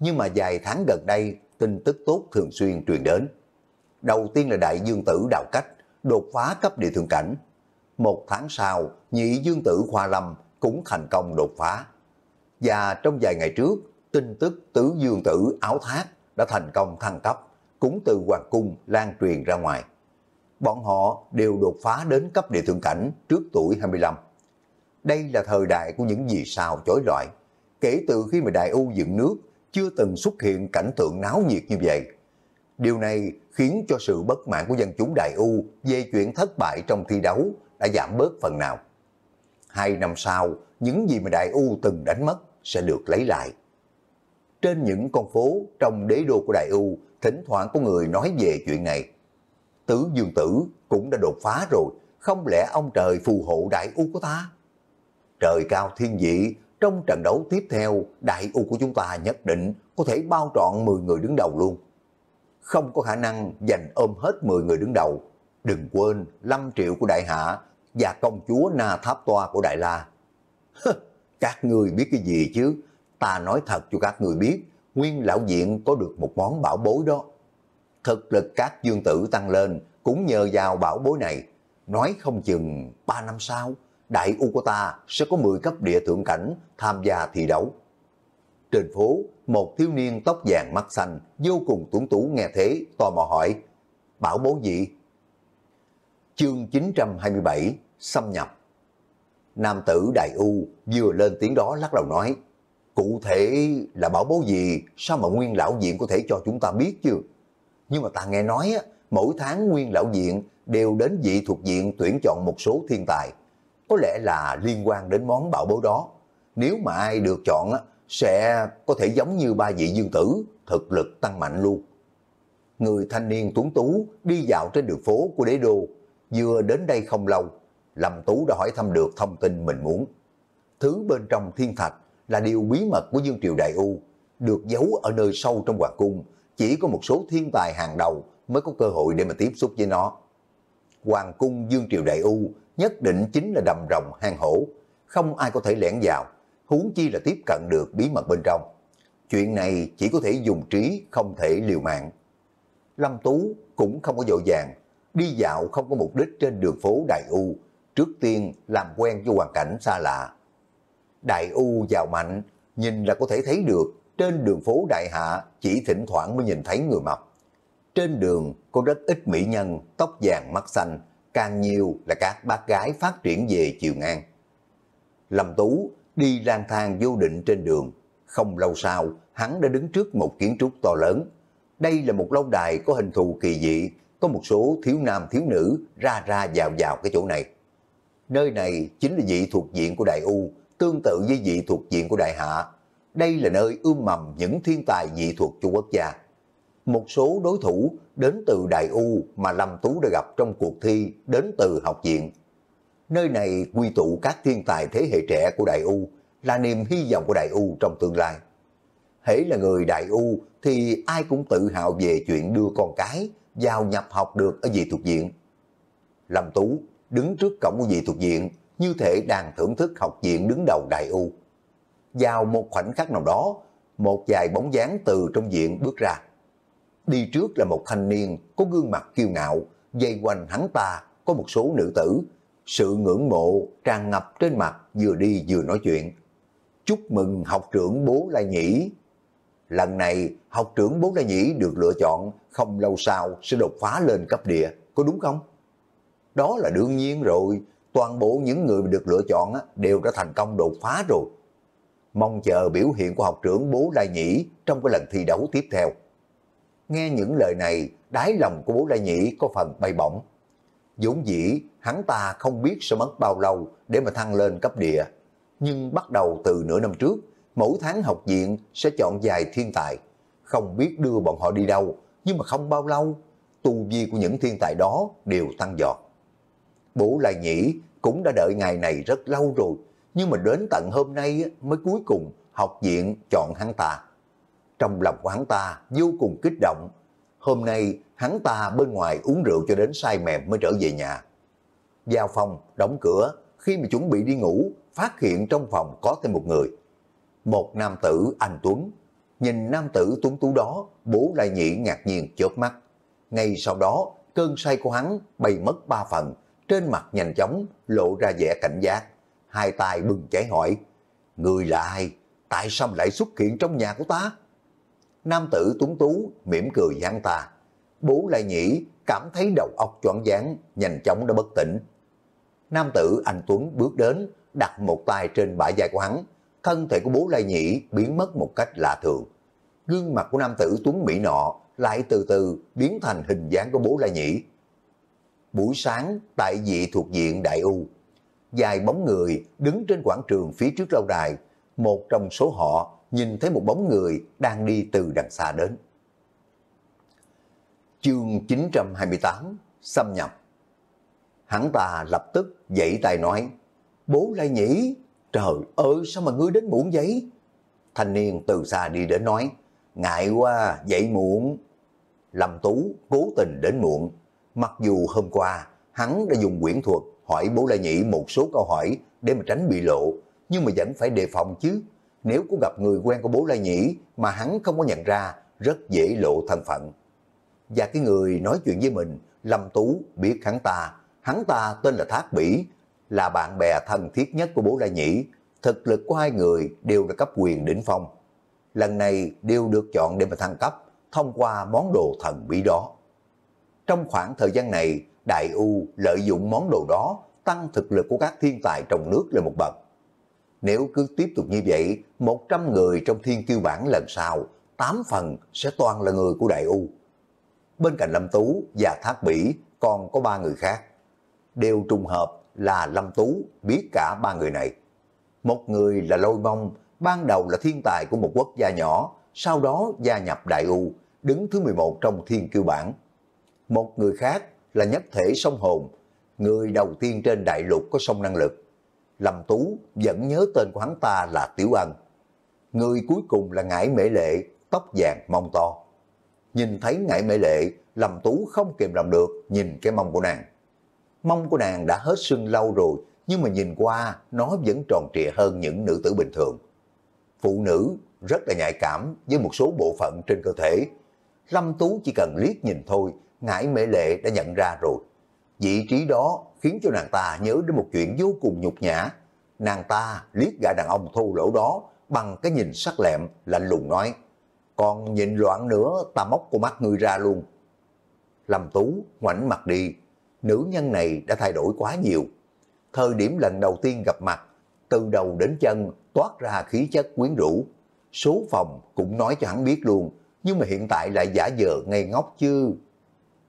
Nhưng mà vài tháng gần đây, tin tức tốt thường xuyên truyền đến. Đầu tiên là đại dương tử đào cách, đột phá cấp địa thượng cảnh. Một tháng sau, nhị dương tử Hoa Lâm cũng thành công đột phá. Và trong vài ngày trước, tin tức tứ dương tử áo thác đã thành công thăng cấp, cũng từ Hoàng Cung lan truyền ra ngoài. Bọn họ đều đột phá đến cấp địa thượng cảnh trước tuổi 25 đây là thời đại của những gì sao chối loại. Kể từ khi mà Đại U dựng nước, chưa từng xuất hiện cảnh tượng náo nhiệt như vậy. Điều này khiến cho sự bất mãn của dân chúng Đại U về chuyện thất bại trong thi đấu đã giảm bớt phần nào. Hai năm sau, những gì mà Đại U từng đánh mất sẽ được lấy lại. Trên những con phố trong đế đô của Đại U, thỉnh thoảng có người nói về chuyện này. Tử Dương Tử cũng đã đột phá rồi, không lẽ ông trời phù hộ Đại U của ta? trời cao thiên dị, trong trận đấu tiếp theo, đại U của chúng ta nhất định có thể bao trọn 10 người đứng đầu luôn. Không có khả năng giành ôm hết 10 người đứng đầu. Đừng quên 5 triệu của Đại Hạ và công chúa Na Tháp Toa của Đại La. các người biết cái gì chứ? Ta nói thật cho các người biết, nguyên lão diện có được một món bảo bối đó. Thực lực các dương tử tăng lên cũng nhờ vào bảo bối này. Nói không chừng 3 năm sau, Đại u của ta sẽ có 10 cấp địa thượng cảnh tham gia thi đấu. Trên phố, một thiếu niên tóc vàng mắt xanh vô cùng tuấn tú nghe thế tò mò hỏi, bảo bố gì? Chương 927 Xâm nhập Nam tử Đại U vừa lên tiếng đó lắc đầu nói, cụ thể là bảo bố gì, sao mà nguyên lão diện có thể cho chúng ta biết chứ? Nhưng mà ta nghe nói, mỗi tháng nguyên lão diện đều đến vị thuộc diện tuyển chọn một số thiên tài có lẽ là liên quan đến món bảo bối đó. Nếu mà ai được chọn á, sẽ có thể giống như ba vị dương tử, thực lực tăng mạnh luôn. Người thanh niên tuấn tú đi dạo trên đường phố của đế đô, vừa đến đây không lâu, Lâm Tú đã hỏi thăm được thông tin mình muốn. Thứ bên trong thiên thạch là điều bí mật của Dương Triều Đại U, được giấu ở nơi sâu trong hoàng cung, chỉ có một số thiên tài hàng đầu mới có cơ hội để mà tiếp xúc với nó. Hoàng cung Dương Triều Đại U nhất định chính là đầm rồng hang hổ, không ai có thể lẻn vào, huống chi là tiếp cận được bí mật bên trong. Chuyện này chỉ có thể dùng trí, không thể liều mạng. Lâm Tú cũng không có dội dàng đi dạo không có mục đích trên đường phố Đại U, trước tiên làm quen với hoàn cảnh xa lạ. Đại U giàu mạnh, nhìn là có thể thấy được, trên đường phố Đại Hạ chỉ thỉnh thoảng mới nhìn thấy người mập. Trên đường có rất ít mỹ nhân, tóc vàng mắt xanh, càng nhiều là các bác gái phát triển về chiều ngang. Lâm Tú đi lang thang vô định trên đường, không lâu sau hắn đã đứng trước một kiến trúc to lớn. Đây là một lâu đài có hình thù kỳ dị, có một số thiếu nam thiếu nữ ra ra vào vào cái chỗ này. Nơi này chính là vị thuộc diện của Đại U, tương tự với vị thuộc diện của Đại Hạ. Đây là nơi ươm mầm những thiên tài dị thuộc cho quốc gia một số đối thủ đến từ Đại U mà Lâm Tú đã gặp trong cuộc thi đến từ học viện. Nơi này quy tụ các thiên tài thế hệ trẻ của Đại U là niềm hy vọng của Đại U trong tương lai. Hễ là người Đại U thì ai cũng tự hào về chuyện đưa con cái vào nhập học được ở dị thuộc viện. Lâm Tú đứng trước cổng của dị thuộc viện như thể đang thưởng thức học viện đứng đầu Đại U. Vào một khoảnh khắc nào đó, một vài bóng dáng từ trong viện bước ra Đi trước là một thanh niên có gương mặt kiêu ngạo, dây quanh hắn ta có một số nữ tử. Sự ngưỡng mộ tràn ngập trên mặt vừa đi vừa nói chuyện. Chúc mừng học trưởng Bố La Nhĩ. Lần này học trưởng Bố La Nhĩ được lựa chọn không lâu sau sẽ đột phá lên cấp địa, có đúng không? Đó là đương nhiên rồi, toàn bộ những người được lựa chọn đều đã thành công đột phá rồi. Mong chờ biểu hiện của học trưởng Bố La Nhĩ trong cái lần thi đấu tiếp theo. Nghe những lời này, đáy lòng của bố La Nhĩ có phần bay bổng. dũng dĩ, hắn ta không biết sẽ mất bao lâu để mà thăng lên cấp địa. Nhưng bắt đầu từ nửa năm trước, mỗi tháng học viện sẽ chọn dài thiên tài. Không biết đưa bọn họ đi đâu, nhưng mà không bao lâu, tu vi của những thiên tài đó đều tăng giọt. Bố la Nhĩ cũng đã đợi ngày này rất lâu rồi, nhưng mà đến tận hôm nay mới cuối cùng học viện chọn hắn ta trong lòng của hắn ta vô cùng kích động. Hôm nay hắn ta bên ngoài uống rượu cho đến say mềm mới trở về nhà. Giao phòng, đóng cửa, khi mà chuẩn bị đi ngủ, phát hiện trong phòng có thêm một người. Một nam tử anh Tuấn. Nhìn nam tử Tuấn Tú đó, bố lại nhị ngạc nhiên chớp mắt. Ngay sau đó, cơn say của hắn bay mất ba phần, trên mặt nhanh chóng lộ ra vẻ cảnh giác. Hai tay bừng cháy hỏi, Người là ai? Tại sao lại xuất hiện trong nhà của ta? nam tử tuấn tú mỉm cười gian ta Bố Lai Nhĩ cảm thấy đầu óc choáng váng, nhanh chóng đã bất tỉnh. Nam tử anh Tuấn bước đến, đặt một tay trên bãi vai của hắn, thân thể của bố Lai Nhĩ biến mất một cách lạ thường. Gương mặt của nam tử Tuấn Mỹ nọ lại từ từ biến thành hình dáng của bố Lai Nhĩ. Buổi sáng tại vị thuộc diện Đại U, dài bóng người đứng trên quảng trường phía trước lâu đài, một trong số họ nhìn thấy một bóng người đang đi từ đằng xa đến. Chương 928 Xâm nhập Hắn ta lập tức dậy tay nói Bố Lai Nhĩ Trời ơi sao mà ngươi đến muộn vậy Thanh niên từ xa đi đến nói Ngại quá dậy muộn Lâm Tú cố tình đến muộn Mặc dù hôm qua Hắn đã dùng quyển thuật hỏi bố Lai Nhĩ một số câu hỏi Để mà tránh bị lộ Nhưng mà vẫn phải đề phòng chứ nếu có gặp người quen của bố Lai Nhĩ mà hắn không có nhận ra, rất dễ lộ thân phận. Và cái người nói chuyện với mình, Lâm Tú biết hắn ta, hắn ta tên là Thác Bỉ, là bạn bè thân thiết nhất của bố Lai Nhĩ, thực lực của hai người đều là cấp quyền đỉnh phong. Lần này đều được chọn để mà thăng cấp, thông qua món đồ thần bí đó. Trong khoảng thời gian này, Đại U lợi dụng món đồ đó tăng thực lực của các thiên tài trong nước lên một bậc nếu cứ tiếp tục như vậy, 100 người trong thiên kiêu bản lần sau, 8 phần sẽ toàn là người của Đại U. Bên cạnh Lâm Tú và Thác Bỉ còn có ba người khác. Đều trùng hợp là Lâm Tú biết cả ba người này. Một người là Lôi Mông, ban đầu là thiên tài của một quốc gia nhỏ, sau đó gia nhập Đại U, đứng thứ 11 trong thiên kiêu bản. Một người khác là nhất thể sông hồn, người đầu tiên trên đại lục có sông năng lực. Lâm Tú vẫn nhớ tên của hắn ta là Tiểu Ân. Người cuối cùng là Ngải Mễ Lệ, tóc vàng mông to. Nhìn thấy Ngải Mễ Lệ, Lâm Tú không kìm lòng được nhìn cái mông của nàng. Mông của nàng đã hết sưng lâu rồi, nhưng mà nhìn qua nó vẫn tròn trịa hơn những nữ tử bình thường. Phụ nữ rất là nhạy cảm với một số bộ phận trên cơ thể. Lâm Tú chỉ cần liếc nhìn thôi, Ngải Mễ Lệ đã nhận ra rồi. Vị trí đó khiến cho nàng ta nhớ đến một chuyện vô cùng nhục nhã. Nàng ta liếc gã đàn ông thô lỗ đó bằng cái nhìn sắc lẹm, lạnh lùng nói. Còn nhìn loạn nữa, ta móc cô mắt ngươi ra luôn. Lâm Tú ngoảnh mặt đi, nữ nhân này đã thay đổi quá nhiều. Thời điểm lần đầu tiên gặp mặt, từ đầu đến chân toát ra khí chất quyến rũ. Số phòng cũng nói cho hắn biết luôn, nhưng mà hiện tại lại giả vờ ngây ngốc chứ.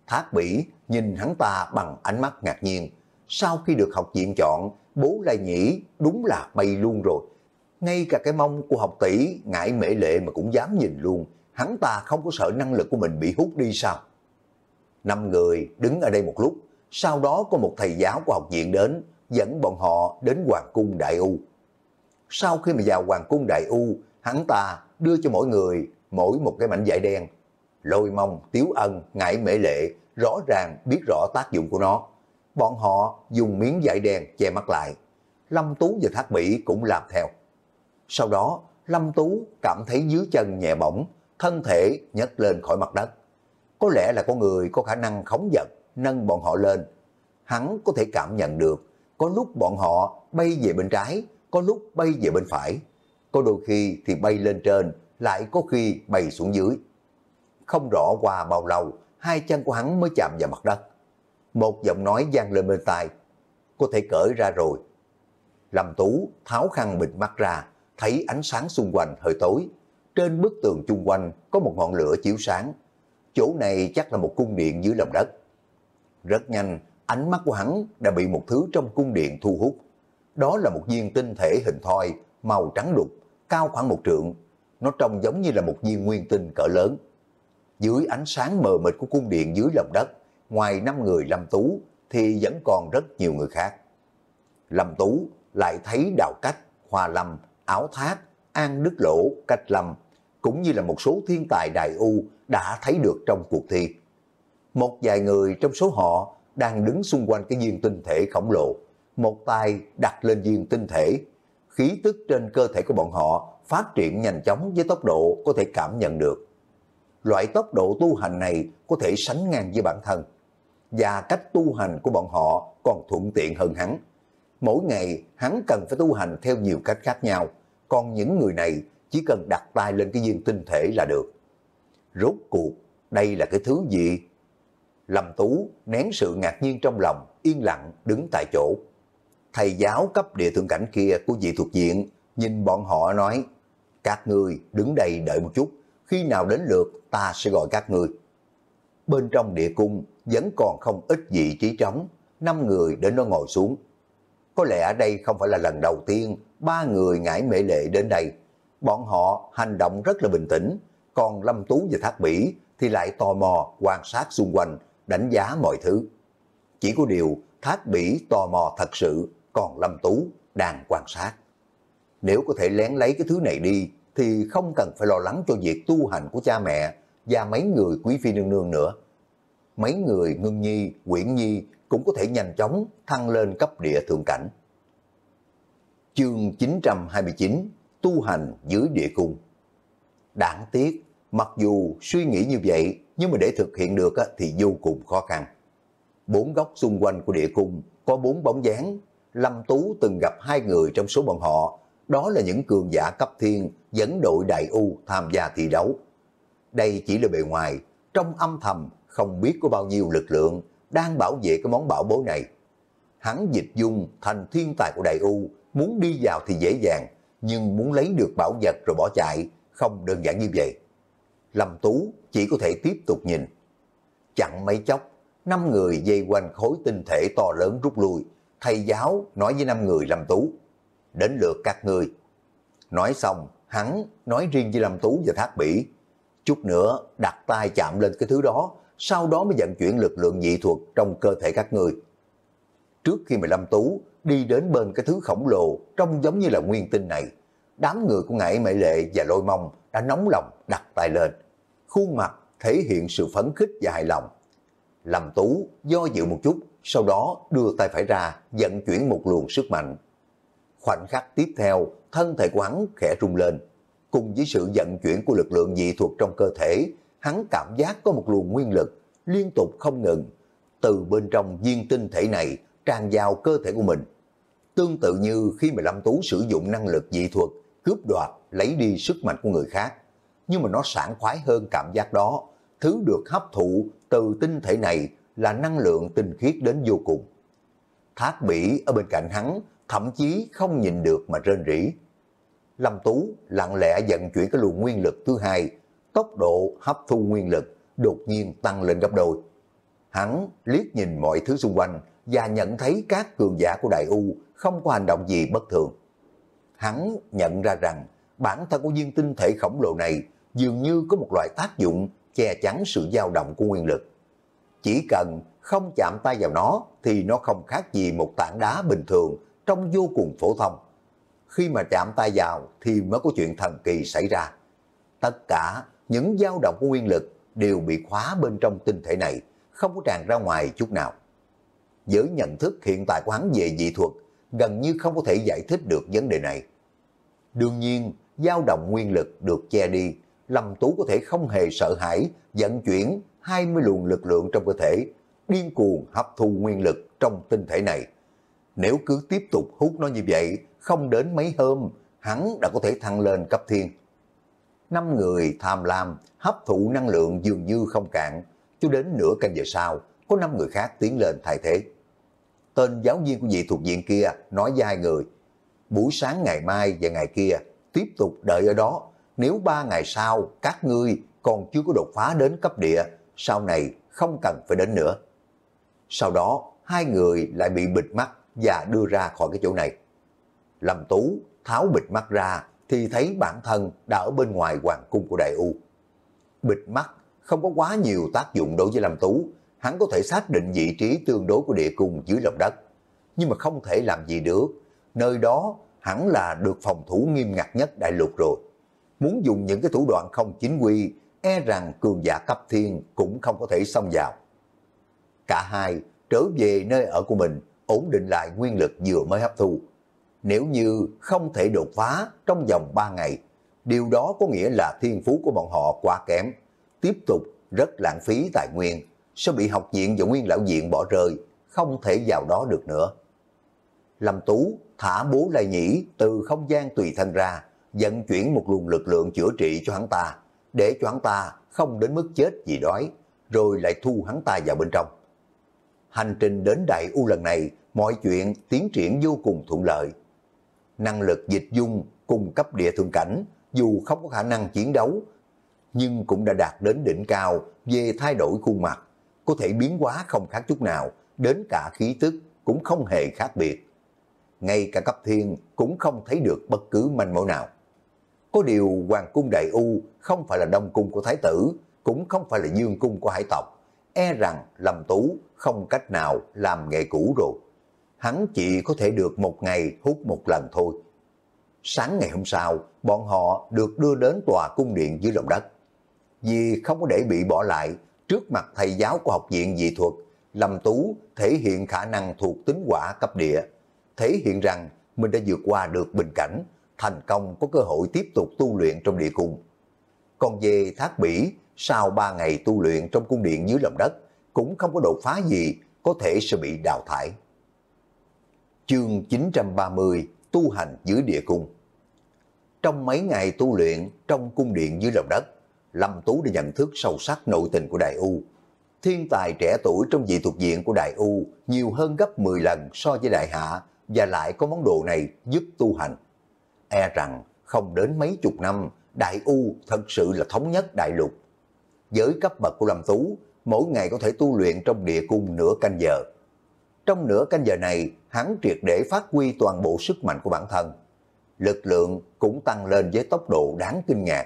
Thác Bỉ nhìn hắn ta bằng ánh mắt ngạc nhiên. Sau khi được học viện chọn, bố Lai Nhĩ đúng là bay luôn rồi. Ngay cả cái mông của học tỷ ngại mễ lệ mà cũng dám nhìn luôn. Hắn ta không có sợ năng lực của mình bị hút đi sao? Năm người đứng ở đây một lúc, sau đó có một thầy giáo của học viện đến, dẫn bọn họ đến Hoàng Cung Đại U. Sau khi mà vào Hoàng Cung Đại U, hắn ta đưa cho mỗi người mỗi một cái mảnh vải đen lôi mông, tiếu ân, ngải mễ lệ, rõ ràng biết rõ tác dụng của nó. Bọn họ dùng miếng vải đen che mắt lại. Lâm Tú và Thác Bỉ cũng làm theo. Sau đó, Lâm Tú cảm thấy dưới chân nhẹ bỏng, thân thể nhấc lên khỏi mặt đất. Có lẽ là có người có khả năng khống vật nâng bọn họ lên. Hắn có thể cảm nhận được, có lúc bọn họ bay về bên trái, có lúc bay về bên phải. Có đôi khi thì bay lên trên, lại có khi bay xuống dưới không rõ qua bao lâu, hai chân của hắn mới chạm vào mặt đất. Một giọng nói gian lên bên tai, có thể cởi ra rồi. Lâm Tú tháo khăn bịt mắt ra, thấy ánh sáng xung quanh hơi tối. Trên bức tường chung quanh có một ngọn lửa chiếu sáng. Chỗ này chắc là một cung điện dưới lòng đất. Rất nhanh, ánh mắt của hắn đã bị một thứ trong cung điện thu hút. Đó là một viên tinh thể hình thoi, màu trắng đục, cao khoảng một trượng. Nó trông giống như là một viên nguyên tinh cỡ lớn dưới ánh sáng mờ mịt của cung điện dưới lòng đất, ngoài năm người Lâm Tú thì vẫn còn rất nhiều người khác. Lâm Tú lại thấy Đào Cách, Hòa Lâm, Áo Thác, An Đức Lỗ, Cách Lâm, cũng như là một số thiên tài đại U đã thấy được trong cuộc thi. Một vài người trong số họ đang đứng xung quanh cái viên tinh thể khổng lồ, một tay đặt lên viên tinh thể. Khí tức trên cơ thể của bọn họ phát triển nhanh chóng với tốc độ có thể cảm nhận được loại tốc độ tu hành này có thể sánh ngang với bản thân. Và cách tu hành của bọn họ còn thuận tiện hơn hắn. Mỗi ngày hắn cần phải tu hành theo nhiều cách khác nhau, còn những người này chỉ cần đặt tay lên cái viên tinh thể là được. Rốt cuộc, đây là cái thứ gì? Lâm Tú nén sự ngạc nhiên trong lòng, yên lặng đứng tại chỗ. Thầy giáo cấp địa thượng cảnh kia của vị thuộc diện nhìn bọn họ nói, các người đứng đây đợi một chút, khi nào đến lượt ta sẽ gọi các người. Bên trong địa cung vẫn còn không ít vị trí trống, năm người đến đó ngồi xuống. Có lẽ ở đây không phải là lần đầu tiên ba người ngải mệ lệ đến đây. Bọn họ hành động rất là bình tĩnh, còn Lâm Tú và Thác Bỉ thì lại tò mò quan sát xung quanh, đánh giá mọi thứ. Chỉ có điều Thác Bỉ tò mò thật sự, còn Lâm Tú đang quan sát. Nếu có thể lén lấy cái thứ này đi, thì không cần phải lo lắng cho việc tu hành của cha mẹ và mấy người quý phi nương nương nữa. Mấy người ngưng nhi, quyển nhi cũng có thể nhanh chóng thăng lên cấp địa thượng cảnh. Chương 929 Tu hành dưới địa cung Đáng tiếc, mặc dù suy nghĩ như vậy, nhưng mà để thực hiện được thì vô cùng khó khăn. Bốn góc xung quanh của địa cung có bốn bóng dáng, Lâm Tú từng gặp hai người trong số bọn họ đó là những cường giả cấp thiên dẫn đội đại U tham gia thi đấu. Đây chỉ là bề ngoài, trong âm thầm không biết có bao nhiêu lực lượng đang bảo vệ cái món bảo bối này. Hắn dịch dung thành thiên tài của đại U, muốn đi vào thì dễ dàng, nhưng muốn lấy được bảo vật rồi bỏ chạy, không đơn giản như vậy. Lâm Tú chỉ có thể tiếp tục nhìn. Chẳng mấy chốc, năm người dây quanh khối tinh thể to lớn rút lui, thầy giáo nói với năm người Lâm Tú đến lượt các ngươi. Nói xong, hắn nói riêng với Lâm Tú và Thác Bỉ, chút nữa đặt tay chạm lên cái thứ đó, sau đó mới vận chuyển lực lượng dị thuật trong cơ thể các ngươi. Trước khi mà Lâm Tú đi đến bên cái thứ khổng lồ trông giống như là nguyên tinh này, đám người của ngải Mệ Lệ và Lôi Mông đã nóng lòng đặt tay lên. Khuôn mặt thể hiện sự phấn khích và hài lòng. Lâm Tú do dự một chút, sau đó đưa tay phải ra, vận chuyển một luồng sức mạnh Khoảnh khắc tiếp theo, thân thể của hắn khẽ rung lên. Cùng với sự vận chuyển của lực lượng dị thuật trong cơ thể, hắn cảm giác có một luồng nguyên lực liên tục không ngừng. Từ bên trong viên tinh thể này tràn vào cơ thể của mình. Tương tự như khi mà Lâm Tú sử dụng năng lực dị thuật, cướp đoạt, lấy đi sức mạnh của người khác. Nhưng mà nó sảng khoái hơn cảm giác đó. Thứ được hấp thụ từ tinh thể này là năng lượng tinh khiết đến vô cùng. Thác bỉ ở bên cạnh hắn thậm chí không nhìn được mà rên rỉ. Lâm Tú lặng lẽ vận chuyển cái luồng nguyên lực thứ hai, tốc độ hấp thu nguyên lực đột nhiên tăng lên gấp đôi. Hắn liếc nhìn mọi thứ xung quanh và nhận thấy các cường giả của Đại U không có hành động gì bất thường. Hắn nhận ra rằng bản thân của viên tinh thể khổng lồ này dường như có một loại tác dụng che chắn sự dao động của nguyên lực. Chỉ cần không chạm tay vào nó thì nó không khác gì một tảng đá bình thường trông vô cùng phổ thông. Khi mà chạm tay vào thì mới có chuyện thần kỳ xảy ra. Tất cả những dao động của nguyên lực đều bị khóa bên trong tinh thể này, không có tràn ra ngoài chút nào. Với nhận thức hiện tại của hắn về dị thuật, gần như không có thể giải thích được vấn đề này. Đương nhiên, dao động nguyên lực được che đi, Lâm Tú có thể không hề sợ hãi, vận chuyển 20 luồng lực lượng trong cơ thể, điên cuồng hấp thu nguyên lực trong tinh thể này, nếu cứ tiếp tục hút nó như vậy, không đến mấy hôm, hắn đã có thể thăng lên cấp thiên. Năm người tham lam, hấp thụ năng lượng dường như không cạn, cho đến nửa canh giờ sau, có năm người khác tiến lên thay thế. Tên giáo viên của vị thuộc diện kia nói với hai người, buổi sáng ngày mai và ngày kia, tiếp tục đợi ở đó, nếu ba ngày sau các ngươi còn chưa có đột phá đến cấp địa, sau này không cần phải đến nữa. Sau đó, hai người lại bị bịt mắt, và đưa ra khỏi cái chỗ này. Lâm Tú tháo bịt mắt ra thì thấy bản thân đã ở bên ngoài hoàng cung của Đại U. Bịt mắt không có quá nhiều tác dụng đối với Lâm Tú, hắn có thể xác định vị trí tương đối của địa cung dưới lòng đất, nhưng mà không thể làm gì được, nơi đó hẳn là được phòng thủ nghiêm ngặt nhất đại lục rồi. Muốn dùng những cái thủ đoạn không chính quy, e rằng cường giả cấp thiên cũng không có thể xông vào. Cả hai trở về nơi ở của mình ổn định lại nguyên lực vừa mới hấp thu. Nếu như không thể đột phá trong vòng 3 ngày, điều đó có nghĩa là thiên phú của bọn họ quá kém, tiếp tục rất lãng phí tài nguyên, sẽ bị học viện và nguyên lão viện bỏ rơi, không thể vào đó được nữa. Lâm Tú thả bố Lai Nhĩ từ không gian tùy thân ra, dẫn chuyển một luồng lực lượng chữa trị cho hắn ta, để cho hắn ta không đến mức chết vì đói, rồi lại thu hắn ta vào bên trong hành trình đến Đại U lần này, mọi chuyện tiến triển vô cùng thuận lợi. Năng lực dịch dung cung cấp địa thương cảnh, dù không có khả năng chiến đấu, nhưng cũng đã đạt đến đỉnh cao về thay đổi khuôn mặt, có thể biến hóa không khác chút nào, đến cả khí tức cũng không hề khác biệt. Ngay cả cấp thiên cũng không thấy được bất cứ manh mối nào. Có điều Hoàng cung Đại U không phải là Đông cung của Thái tử, cũng không phải là Dương cung của Hải tộc, e rằng Lâm Tú không cách nào làm nghề cũ rồi. Hắn chỉ có thể được một ngày hút một lần thôi. Sáng ngày hôm sau, bọn họ được đưa đến tòa cung điện dưới lòng đất. Vì không có để bị bỏ lại, trước mặt thầy giáo của học viện dị thuật, Lâm Tú thể hiện khả năng thuộc tính quả cấp địa, thể hiện rằng mình đã vượt qua được bình cảnh, thành công có cơ hội tiếp tục tu luyện trong địa cung. con dê Thác Bỉ, sau 3 ngày tu luyện trong cung điện dưới lòng đất, cũng không có đột phá gì, có thể sẽ bị đào thải. Chương 930 Tu hành dưới địa cung Trong mấy ngày tu luyện trong cung điện dưới lòng đất, Lâm Tú đã nhận thức sâu sắc nội tình của Đại U. Thiên tài trẻ tuổi trong dị thuộc diện của Đại U nhiều hơn gấp 10 lần so với Đại Hạ và lại có món đồ này giúp tu hành. E rằng không đến mấy chục năm, Đại U thật sự là thống nhất đại lục. Giới cấp bậc của Lâm Tú mỗi ngày có thể tu luyện trong địa cung nửa canh giờ. Trong nửa canh giờ này, hắn triệt để phát huy toàn bộ sức mạnh của bản thân. Lực lượng cũng tăng lên với tốc độ đáng kinh ngạc.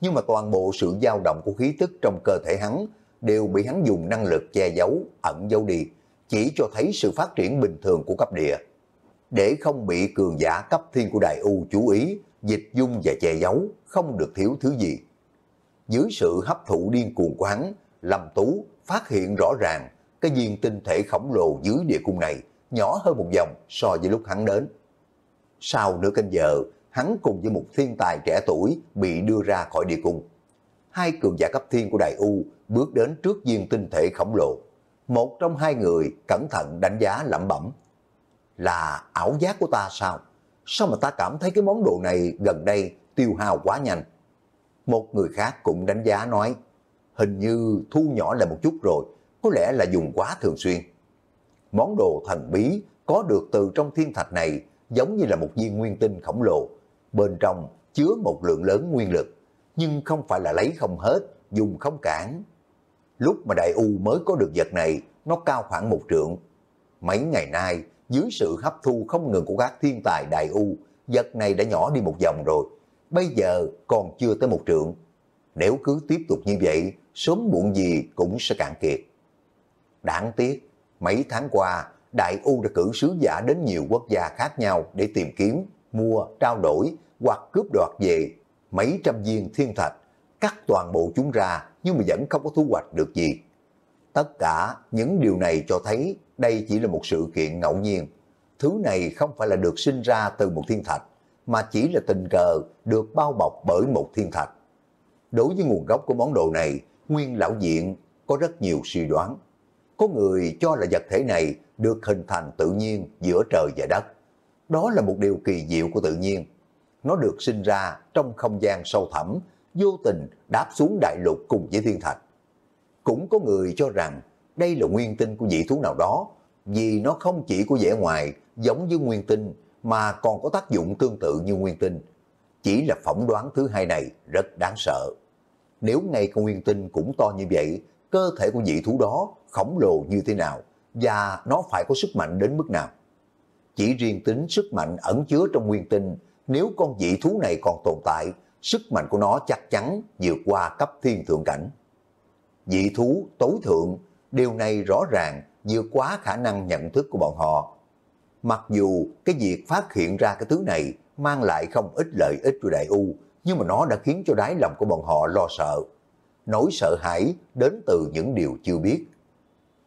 Nhưng mà toàn bộ sự dao động của khí tức trong cơ thể hắn đều bị hắn dùng năng lực che giấu, ẩn giấu đi, chỉ cho thấy sự phát triển bình thường của cấp địa. Để không bị cường giả cấp thiên của Đại U chú ý, dịch dung và che giấu không được thiếu thứ gì. Dưới sự hấp thụ điên cuồng của hắn, Lâm Tú phát hiện rõ ràng cái viên tinh thể khổng lồ dưới địa cung này nhỏ hơn một vòng so với lúc hắn đến. Sau nửa canh giờ, hắn cùng với một thiên tài trẻ tuổi bị đưa ra khỏi địa cung. Hai cường giả cấp thiên của Đại U bước đến trước viên tinh thể khổng lồ. Một trong hai người cẩn thận đánh giá lẩm bẩm. Là ảo giác của ta sao? Sao mà ta cảm thấy cái món đồ này gần đây tiêu hao quá nhanh? Một người khác cũng đánh giá nói hình như thu nhỏ lại một chút rồi, có lẽ là dùng quá thường xuyên. Món đồ thần bí có được từ trong thiên thạch này giống như là một viên nguyên tinh khổng lồ. Bên trong chứa một lượng lớn nguyên lực, nhưng không phải là lấy không hết, dùng không cản. Lúc mà đại u mới có được vật này, nó cao khoảng một trượng. Mấy ngày nay, dưới sự hấp thu không ngừng của các thiên tài đại u, vật này đã nhỏ đi một vòng rồi. Bây giờ còn chưa tới một trượng, nếu cứ tiếp tục như vậy, sớm muộn gì cũng sẽ cạn kiệt. Đáng tiếc, mấy tháng qua, Đại U đã cử sứ giả đến nhiều quốc gia khác nhau để tìm kiếm, mua, trao đổi hoặc cướp đoạt về mấy trăm viên thiên thạch, cắt toàn bộ chúng ra nhưng mà vẫn không có thu hoạch được gì. Tất cả những điều này cho thấy đây chỉ là một sự kiện ngẫu nhiên. Thứ này không phải là được sinh ra từ một thiên thạch, mà chỉ là tình cờ được bao bọc bởi một thiên thạch đối với nguồn gốc của món đồ này, Nguyên Lão Diện có rất nhiều suy đoán. Có người cho là vật thể này được hình thành tự nhiên giữa trời và đất. Đó là một điều kỳ diệu của tự nhiên. Nó được sinh ra trong không gian sâu thẳm, vô tình đáp xuống đại lục cùng với thiên thạch. Cũng có người cho rằng đây là nguyên tinh của dị thú nào đó, vì nó không chỉ có vẻ ngoài giống như nguyên tinh mà còn có tác dụng tương tự như nguyên tinh. Chỉ là phỏng đoán thứ hai này rất đáng sợ nếu ngay cả nguyên tinh cũng to như vậy, cơ thể của dị thú đó khổng lồ như thế nào và nó phải có sức mạnh đến mức nào. Chỉ riêng tính sức mạnh ẩn chứa trong nguyên tinh, nếu con dị thú này còn tồn tại, sức mạnh của nó chắc chắn vượt qua cấp thiên thượng cảnh. Dị thú tối thượng, điều này rõ ràng vượt quá khả năng nhận thức của bọn họ. Mặc dù cái việc phát hiện ra cái thứ này mang lại không ít lợi ích cho đại U, nhưng mà nó đã khiến cho đáy lòng của bọn họ lo sợ. Nỗi sợ hãi đến từ những điều chưa biết.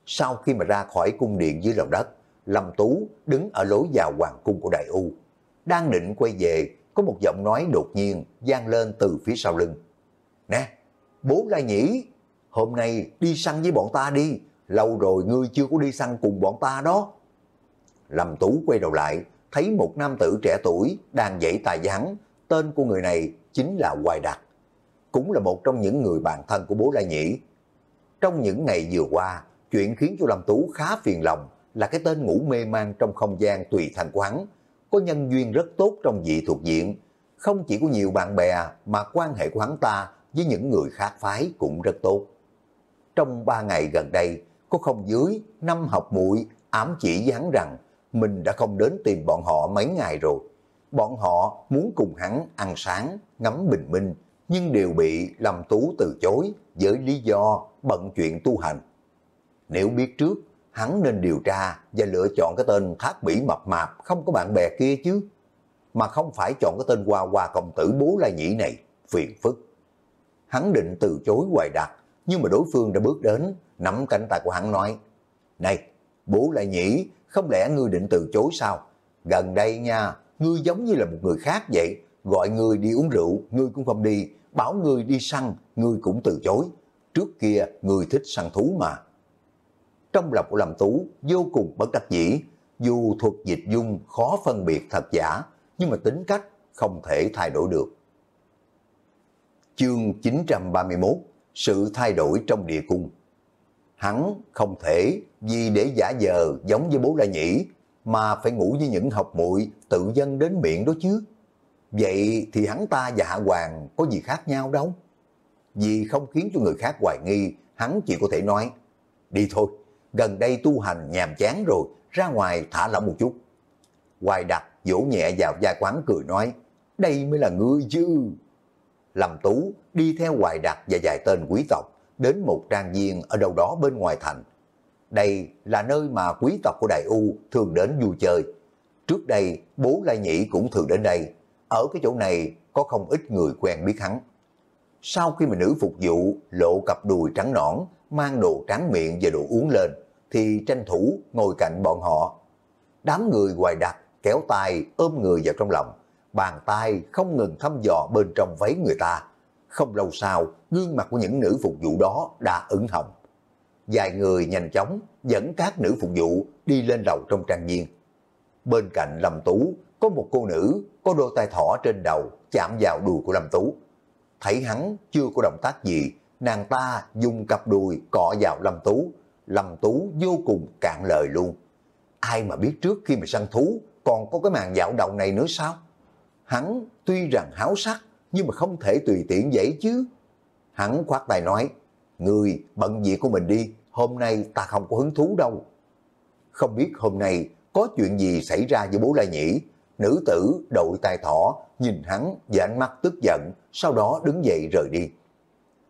Sau khi mà ra khỏi cung điện dưới lòng đất, Lâm Tú đứng ở lối vào hoàng cung của Đại U. Đang định quay về, có một giọng nói đột nhiên gian lên từ phía sau lưng. Nè, bố Lai Nhĩ, hôm nay đi săn với bọn ta đi, lâu rồi ngươi chưa có đi săn cùng bọn ta đó. Lâm Tú quay đầu lại, thấy một nam tử trẻ tuổi đang dậy tài với tên của người này chính là Hoài Đạt, cũng là một trong những người bạn thân của bố La Nhĩ. Trong những ngày vừa qua, chuyện khiến cho Lâm Tú khá phiền lòng là cái tên ngủ mê man trong không gian tùy thành của hắn, có nhân duyên rất tốt trong dị thuộc diện, không chỉ có nhiều bạn bè mà quan hệ của hắn ta với những người khác phái cũng rất tốt. Trong ba ngày gần đây, có không dưới năm học muội ám chỉ với hắn rằng mình đã không đến tìm bọn họ mấy ngày rồi bọn họ muốn cùng hắn ăn sáng, ngắm bình minh, nhưng đều bị Lâm Tú từ chối với lý do bận chuyện tu hành. Nếu biết trước, hắn nên điều tra và lựa chọn cái tên khác bỉ mập mạp không có bạn bè kia chứ, mà không phải chọn cái tên hoa hoa công tử bố la nhĩ này, phiền phức. Hắn định từ chối hoài đặt, nhưng mà đối phương đã bước đến, nắm cánh tay của hắn nói, Này, bố la nhĩ, không lẽ ngươi định từ chối sao? Gần đây nha, ngươi giống như là một người khác vậy, gọi ngươi đi uống rượu, ngươi cũng không đi, bảo ngươi đi săn, ngươi cũng từ chối. Trước kia, ngươi thích săn thú mà. Trong lòng của Lâm Tú vô cùng bất đắc dĩ, dù thuật dịch dung khó phân biệt thật giả, nhưng mà tính cách không thể thay đổi được. Chương 931 Sự thay đổi trong địa cung Hắn không thể vì để giả giờ giống với bố La Nhĩ mà phải ngủ với những học muội tự dân đến miệng đó chứ. Vậy thì hắn ta và Hạ Hoàng có gì khác nhau đâu. Vì không khiến cho người khác hoài nghi, hắn chỉ có thể nói, đi thôi, gần đây tu hành nhàm chán rồi, ra ngoài thả lỏng một chút. Hoài đặt vỗ nhẹ vào da quán cười nói, đây mới là người dư. Lâm Tú đi theo Hoài Đặc và vài tên quý tộc đến một trang viên ở đâu đó bên ngoài thành, đây là nơi mà quý tộc của Đại U thường đến vui chơi. Trước đây, bố Lai Nhĩ cũng thường đến đây. Ở cái chỗ này có không ít người quen biết hắn. Sau khi mà nữ phục vụ lộ cặp đùi trắng nõn, mang đồ trắng miệng và đồ uống lên, thì tranh thủ ngồi cạnh bọn họ. Đám người hoài đặt, kéo tay, ôm người vào trong lòng. Bàn tay không ngừng thăm dò bên trong váy người ta. Không lâu sau, gương mặt của những nữ phục vụ đó đã ửng hồng vài người nhanh chóng dẫn các nữ phục vụ đi lên lầu trong trang viên. Bên cạnh Lâm Tú có một cô nữ có đôi tay thỏ trên đầu chạm vào đùi của Lâm Tú. Thấy hắn chưa có động tác gì, nàng ta dùng cặp đùi cọ vào Lâm Tú. Lâm Tú vô cùng cạn lời luôn. Ai mà biết trước khi mà săn thú còn có cái màn dạo đầu này nữa sao? Hắn tuy rằng háo sắc nhưng mà không thể tùy tiện dễ chứ. Hắn khoát tay nói, người bận việc của mình đi, hôm nay ta không có hứng thú đâu. Không biết hôm nay có chuyện gì xảy ra với bố la Nhĩ, nữ tử đội tai thỏ, nhìn hắn với ánh mắt tức giận, sau đó đứng dậy rời đi.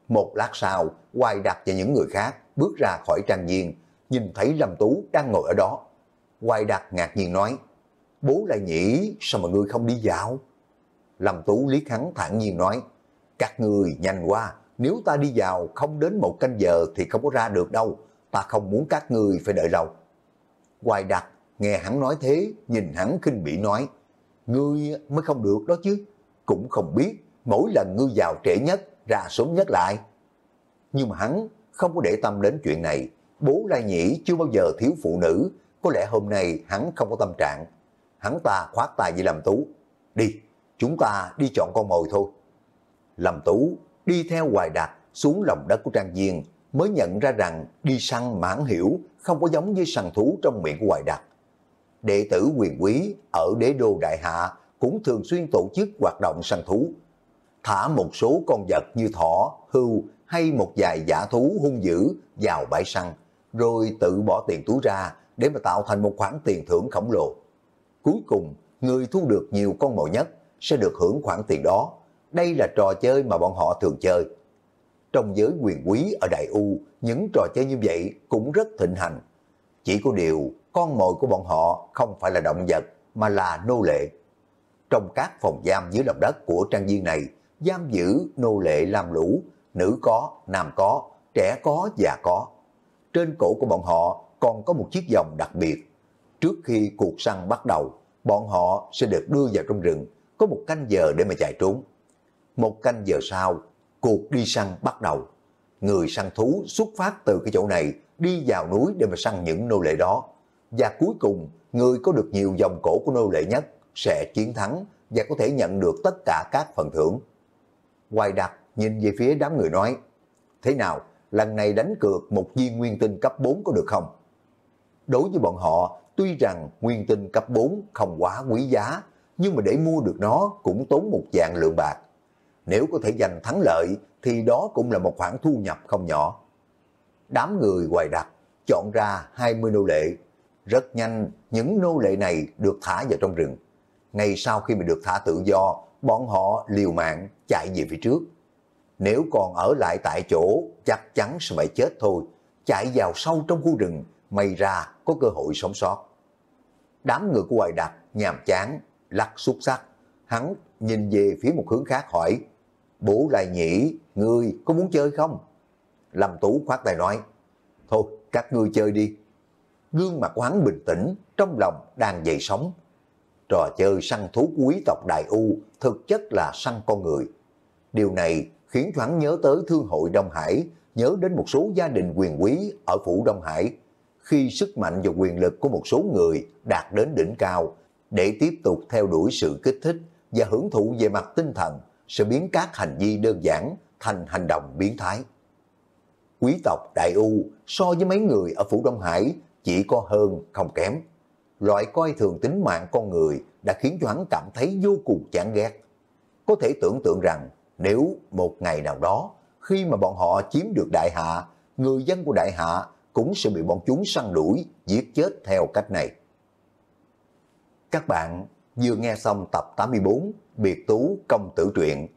Một lát sau, Hoài đặt và những người khác bước ra khỏi trang viên, nhìn thấy Lâm Tú đang ngồi ở đó. Hoài đặt ngạc nhiên nói, bố la Nhĩ sao mà ngươi không đi dạo? Lâm Tú liếc hắn thản nhiên nói, các người nhanh qua nếu ta đi vào không đến một canh giờ thì không có ra được đâu, ta không muốn các người phải đợi lâu. Hoài đặt nghe hắn nói thế, nhìn hắn khinh bị nói, ngươi mới không được đó chứ, cũng không biết, mỗi lần ngươi vào trễ nhất, ra sớm nhất lại. Nhưng mà hắn không có để tâm đến chuyện này, bố Lai Nhĩ chưa bao giờ thiếu phụ nữ, có lẽ hôm nay hắn không có tâm trạng. Hắn ta khoát tay với Lâm Tú, đi, chúng ta đi chọn con mồi thôi. Lâm Tú đi theo hoài đạt xuống lòng đất của Trang Diên mới nhận ra rằng đi săn mãn hiểu không có giống với săn thú trong miệng của hoài đạt. Đệ tử quyền quý ở đế đô đại hạ cũng thường xuyên tổ chức hoạt động săn thú. Thả một số con vật như thỏ, hưu hay một vài giả thú hung dữ vào bãi săn, rồi tự bỏ tiền túi ra để mà tạo thành một khoản tiền thưởng khổng lồ. Cuối cùng, người thu được nhiều con mồi nhất sẽ được hưởng khoản tiền đó đây là trò chơi mà bọn họ thường chơi. Trong giới quyền quý ở Đại U, những trò chơi như vậy cũng rất thịnh hành. Chỉ có điều, con mồi của bọn họ không phải là động vật, mà là nô lệ. Trong các phòng giam dưới lòng đất của trang viên này, giam giữ nô lệ làm lũ, nữ có, nam có, trẻ có, già có. Trên cổ của bọn họ còn có một chiếc vòng đặc biệt. Trước khi cuộc săn bắt đầu, bọn họ sẽ được đưa vào trong rừng, có một canh giờ để mà chạy trốn một canh giờ sau, cuộc đi săn bắt đầu. Người săn thú xuất phát từ cái chỗ này đi vào núi để mà săn những nô lệ đó. Và cuối cùng, người có được nhiều dòng cổ của nô lệ nhất sẽ chiến thắng và có thể nhận được tất cả các phần thưởng. Hoài đặc nhìn về phía đám người nói, thế nào, lần này đánh cược một viên nguyên tinh cấp 4 có được không? Đối với bọn họ, tuy rằng nguyên tinh cấp 4 không quá quý giá, nhưng mà để mua được nó cũng tốn một dạng lượng bạc nếu có thể giành thắng lợi thì đó cũng là một khoản thu nhập không nhỏ. Đám người hoài đặc chọn ra 20 nô lệ. Rất nhanh, những nô lệ này được thả vào trong rừng. Ngay sau khi mà được thả tự do, bọn họ liều mạng chạy về phía trước. Nếu còn ở lại tại chỗ, chắc chắn sẽ phải chết thôi. Chạy vào sâu trong khu rừng, may ra có cơ hội sống sót. Đám người của hoài đặc nhàm chán, lắc xúc sắc. Hắn nhìn về phía một hướng khác hỏi, Bố Lai Nhĩ, ngươi có muốn chơi không? Lâm Tú khoát tay nói, thôi các ngươi chơi đi. Gương mặt quán bình tĩnh, trong lòng đang dậy sóng. Trò chơi săn thú quý tộc Đại U thực chất là săn con người. Điều này khiến thoáng nhớ tới Thương hội Đông Hải, nhớ đến một số gia đình quyền quý ở phủ Đông Hải. Khi sức mạnh và quyền lực của một số người đạt đến đỉnh cao, để tiếp tục theo đuổi sự kích thích và hưởng thụ về mặt tinh thần sẽ biến các hành vi đơn giản thành hành động biến thái. Quý tộc Đại U so với mấy người ở Phủ Đông Hải chỉ có hơn không kém. Loại coi thường tính mạng con người đã khiến cho hắn cảm thấy vô cùng chán ghét. Có thể tưởng tượng rằng nếu một ngày nào đó khi mà bọn họ chiếm được đại hạ, người dân của đại hạ cũng sẽ bị bọn chúng săn đuổi, giết chết theo cách này. Các bạn vừa nghe xong tập 84 biệt tú công tử truyện.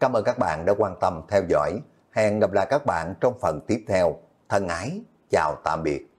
Cảm ơn các bạn đã quan tâm theo dõi. Hẹn gặp lại các bạn trong phần tiếp theo. Thân ái, chào tạm biệt.